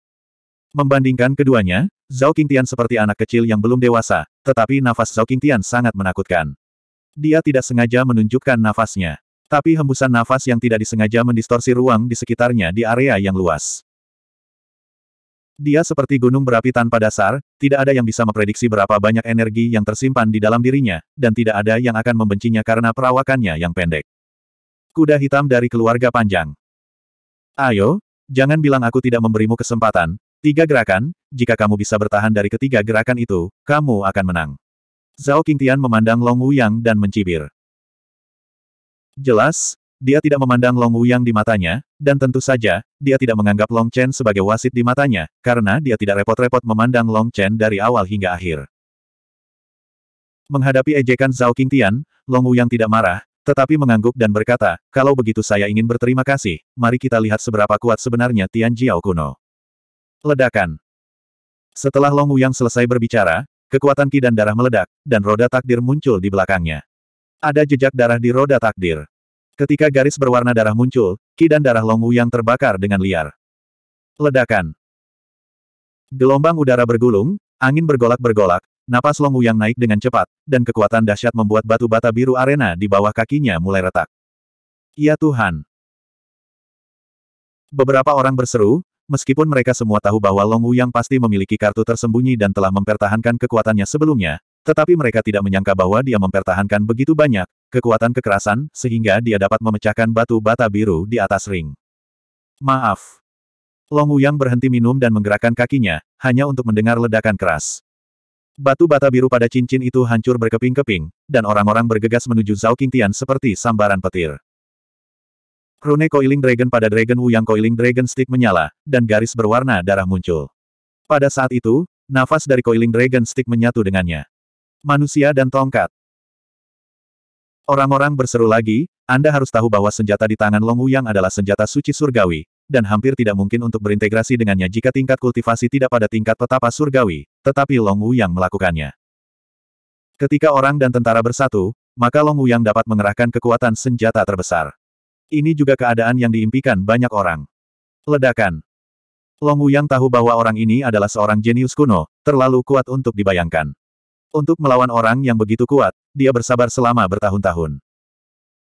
Membandingkan keduanya, Zhao Qingtian seperti anak kecil yang belum dewasa, tetapi nafas Zhao Qingtian sangat menakutkan. Dia tidak sengaja menunjukkan nafasnya. Tapi hembusan nafas yang tidak disengaja mendistorsi ruang di sekitarnya di area yang luas. Dia seperti gunung berapi tanpa dasar, tidak ada yang bisa memprediksi berapa banyak energi yang tersimpan di dalam dirinya, dan tidak ada yang akan membencinya karena perawakannya yang pendek. Kuda hitam dari keluarga panjang. Ayo, jangan bilang aku tidak memberimu kesempatan. Tiga gerakan, jika kamu bisa bertahan dari ketiga gerakan itu, kamu akan menang. Zhao Qingtian memandang Long Wuyang dan mencibir. Jelas, dia tidak memandang Long Wu yang di matanya, dan tentu saja, dia tidak menganggap Long Chen sebagai wasit di matanya, karena dia tidak repot-repot memandang Long Chen dari awal hingga akhir. Menghadapi ejekan Zhao Qingtian, Long Wu yang tidak marah, tetapi mengangguk dan berkata, kalau begitu saya ingin berterima kasih, mari kita lihat seberapa kuat sebenarnya Tian Jiao kuno. Ledakan. Setelah Long Wu yang selesai berbicara, kekuatan ki dan darah meledak, dan roda takdir muncul di belakangnya. Ada jejak darah di roda takdir. Ketika garis berwarna darah muncul, ki dan darah Wu yang terbakar dengan liar. Ledakan. Gelombang udara bergulung, angin bergolak-bergolak, napas Wu yang naik dengan cepat, dan kekuatan dahsyat membuat batu bata biru arena di bawah kakinya mulai retak. Ya Tuhan! Beberapa orang berseru, meskipun mereka semua tahu bahwa Longwu yang pasti memiliki kartu tersembunyi dan telah mempertahankan kekuatannya sebelumnya, tetapi mereka tidak menyangka bahwa dia mempertahankan begitu banyak, kekuatan kekerasan, sehingga dia dapat memecahkan batu bata biru di atas ring. Maaf. Long Wuyang berhenti minum dan menggerakkan kakinya, hanya untuk mendengar ledakan keras. Batu bata biru pada cincin itu hancur berkeping-keping, dan orang-orang bergegas menuju Zhao Qingtian seperti sambaran petir. Rune Coiling Dragon pada Dragon Wuyang Coiling Dragon Stick menyala, dan garis berwarna darah muncul. Pada saat itu, nafas dari Coiling Dragon Stick menyatu dengannya. Manusia dan tongkat. Orang-orang berseru lagi, Anda harus tahu bahwa senjata di tangan Long Wuyang adalah senjata suci surgawi, dan hampir tidak mungkin untuk berintegrasi dengannya jika tingkat kultivasi tidak pada tingkat petapa surgawi, tetapi Long Wuyang melakukannya. Ketika orang dan tentara bersatu, maka Long Wuyang dapat mengerahkan kekuatan senjata terbesar. Ini juga keadaan yang diimpikan banyak orang. Ledakan. Long Wuyang tahu bahwa orang ini adalah seorang jenius kuno, terlalu kuat untuk dibayangkan. Untuk melawan orang yang begitu kuat, dia bersabar selama bertahun-tahun.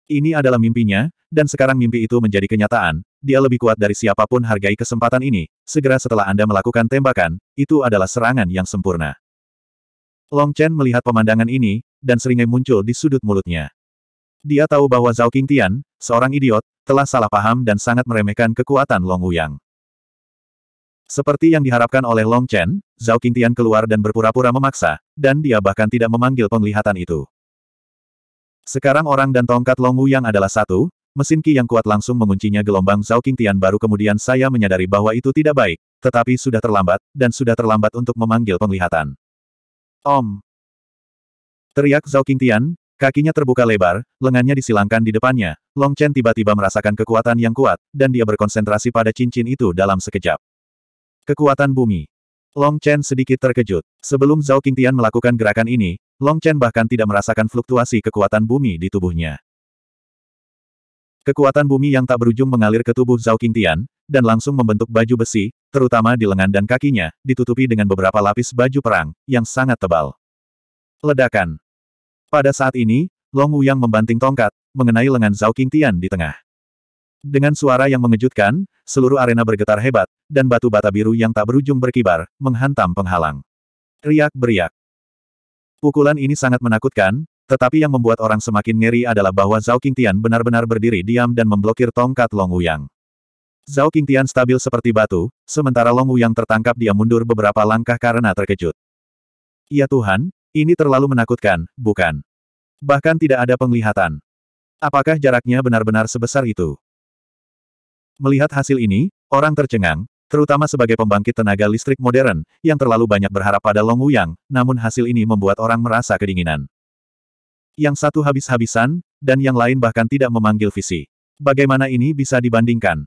Ini adalah mimpinya, dan sekarang mimpi itu menjadi kenyataan, dia lebih kuat dari siapapun hargai kesempatan ini, segera setelah Anda melakukan tembakan, itu adalah serangan yang sempurna. Long Chen melihat pemandangan ini, dan seringai muncul di sudut mulutnya. Dia tahu bahwa Zhao Qingtian, seorang idiot, telah salah paham dan sangat meremehkan kekuatan Long Wuyang. Seperti yang diharapkan oleh Long Chen, Zhao Qingtian keluar dan berpura-pura memaksa, dan dia bahkan tidak memanggil penglihatan itu. Sekarang orang dan tongkat Long Wu yang adalah satu, mesin Qi yang kuat langsung menguncinya gelombang Zhao Qingtian baru kemudian saya menyadari bahwa itu tidak baik, tetapi sudah terlambat, dan sudah terlambat untuk memanggil penglihatan. Om! Teriak Zhao Qingtian, kakinya terbuka lebar, lengannya disilangkan di depannya, Long Chen tiba-tiba merasakan kekuatan yang kuat, dan dia berkonsentrasi pada cincin itu dalam sekejap. Kekuatan bumi. Long Chen sedikit terkejut. Sebelum Zhao Qingtian melakukan gerakan ini, Long Chen bahkan tidak merasakan fluktuasi kekuatan bumi di tubuhnya. Kekuatan bumi yang tak berujung mengalir ke tubuh Zhao Qingtian, dan langsung membentuk baju besi, terutama di lengan dan kakinya, ditutupi dengan beberapa lapis baju perang, yang sangat tebal. Ledakan. Pada saat ini, Long Wu yang membanting tongkat, mengenai lengan Zhao Qingtian di tengah. Dengan suara yang mengejutkan, seluruh arena bergetar hebat, dan batu bata biru yang tak berujung berkibar, menghantam penghalang. Riak beriak. Pukulan ini sangat menakutkan, tetapi yang membuat orang semakin ngeri adalah bahwa Zhao Qingtian benar-benar berdiri diam dan memblokir tongkat Long Wuyang. Zhao Qingtian stabil seperti batu, sementara Long Wuyang tertangkap dia mundur beberapa langkah karena terkejut. Ya Tuhan, ini terlalu menakutkan, bukan? Bahkan tidak ada penglihatan. Apakah jaraknya benar-benar sebesar itu? Melihat hasil ini, orang tercengang, terutama sebagai pembangkit tenaga listrik modern, yang terlalu banyak berharap pada Long Wuyang, namun hasil ini membuat orang merasa kedinginan. Yang satu habis-habisan, dan yang lain bahkan tidak memanggil visi. Bagaimana ini bisa dibandingkan?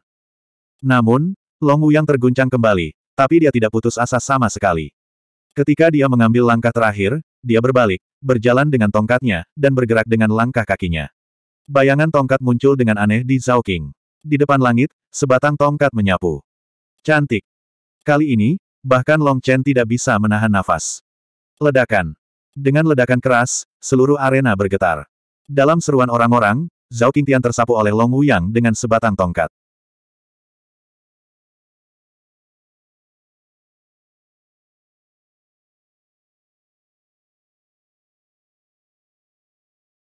Namun, Long Wuyang terguncang kembali, tapi dia tidak putus asa sama sekali. Ketika dia mengambil langkah terakhir, dia berbalik, berjalan dengan tongkatnya, dan bergerak dengan langkah kakinya. Bayangan tongkat muncul dengan aneh di Zhao King. Di depan langit, sebatang tongkat menyapu. Cantik. Kali ini, bahkan Long Chen tidak bisa menahan nafas. Ledakan. Dengan ledakan keras, seluruh arena bergetar. Dalam seruan orang-orang, Zhao Qingtian tersapu oleh Long Wuyang dengan sebatang tongkat.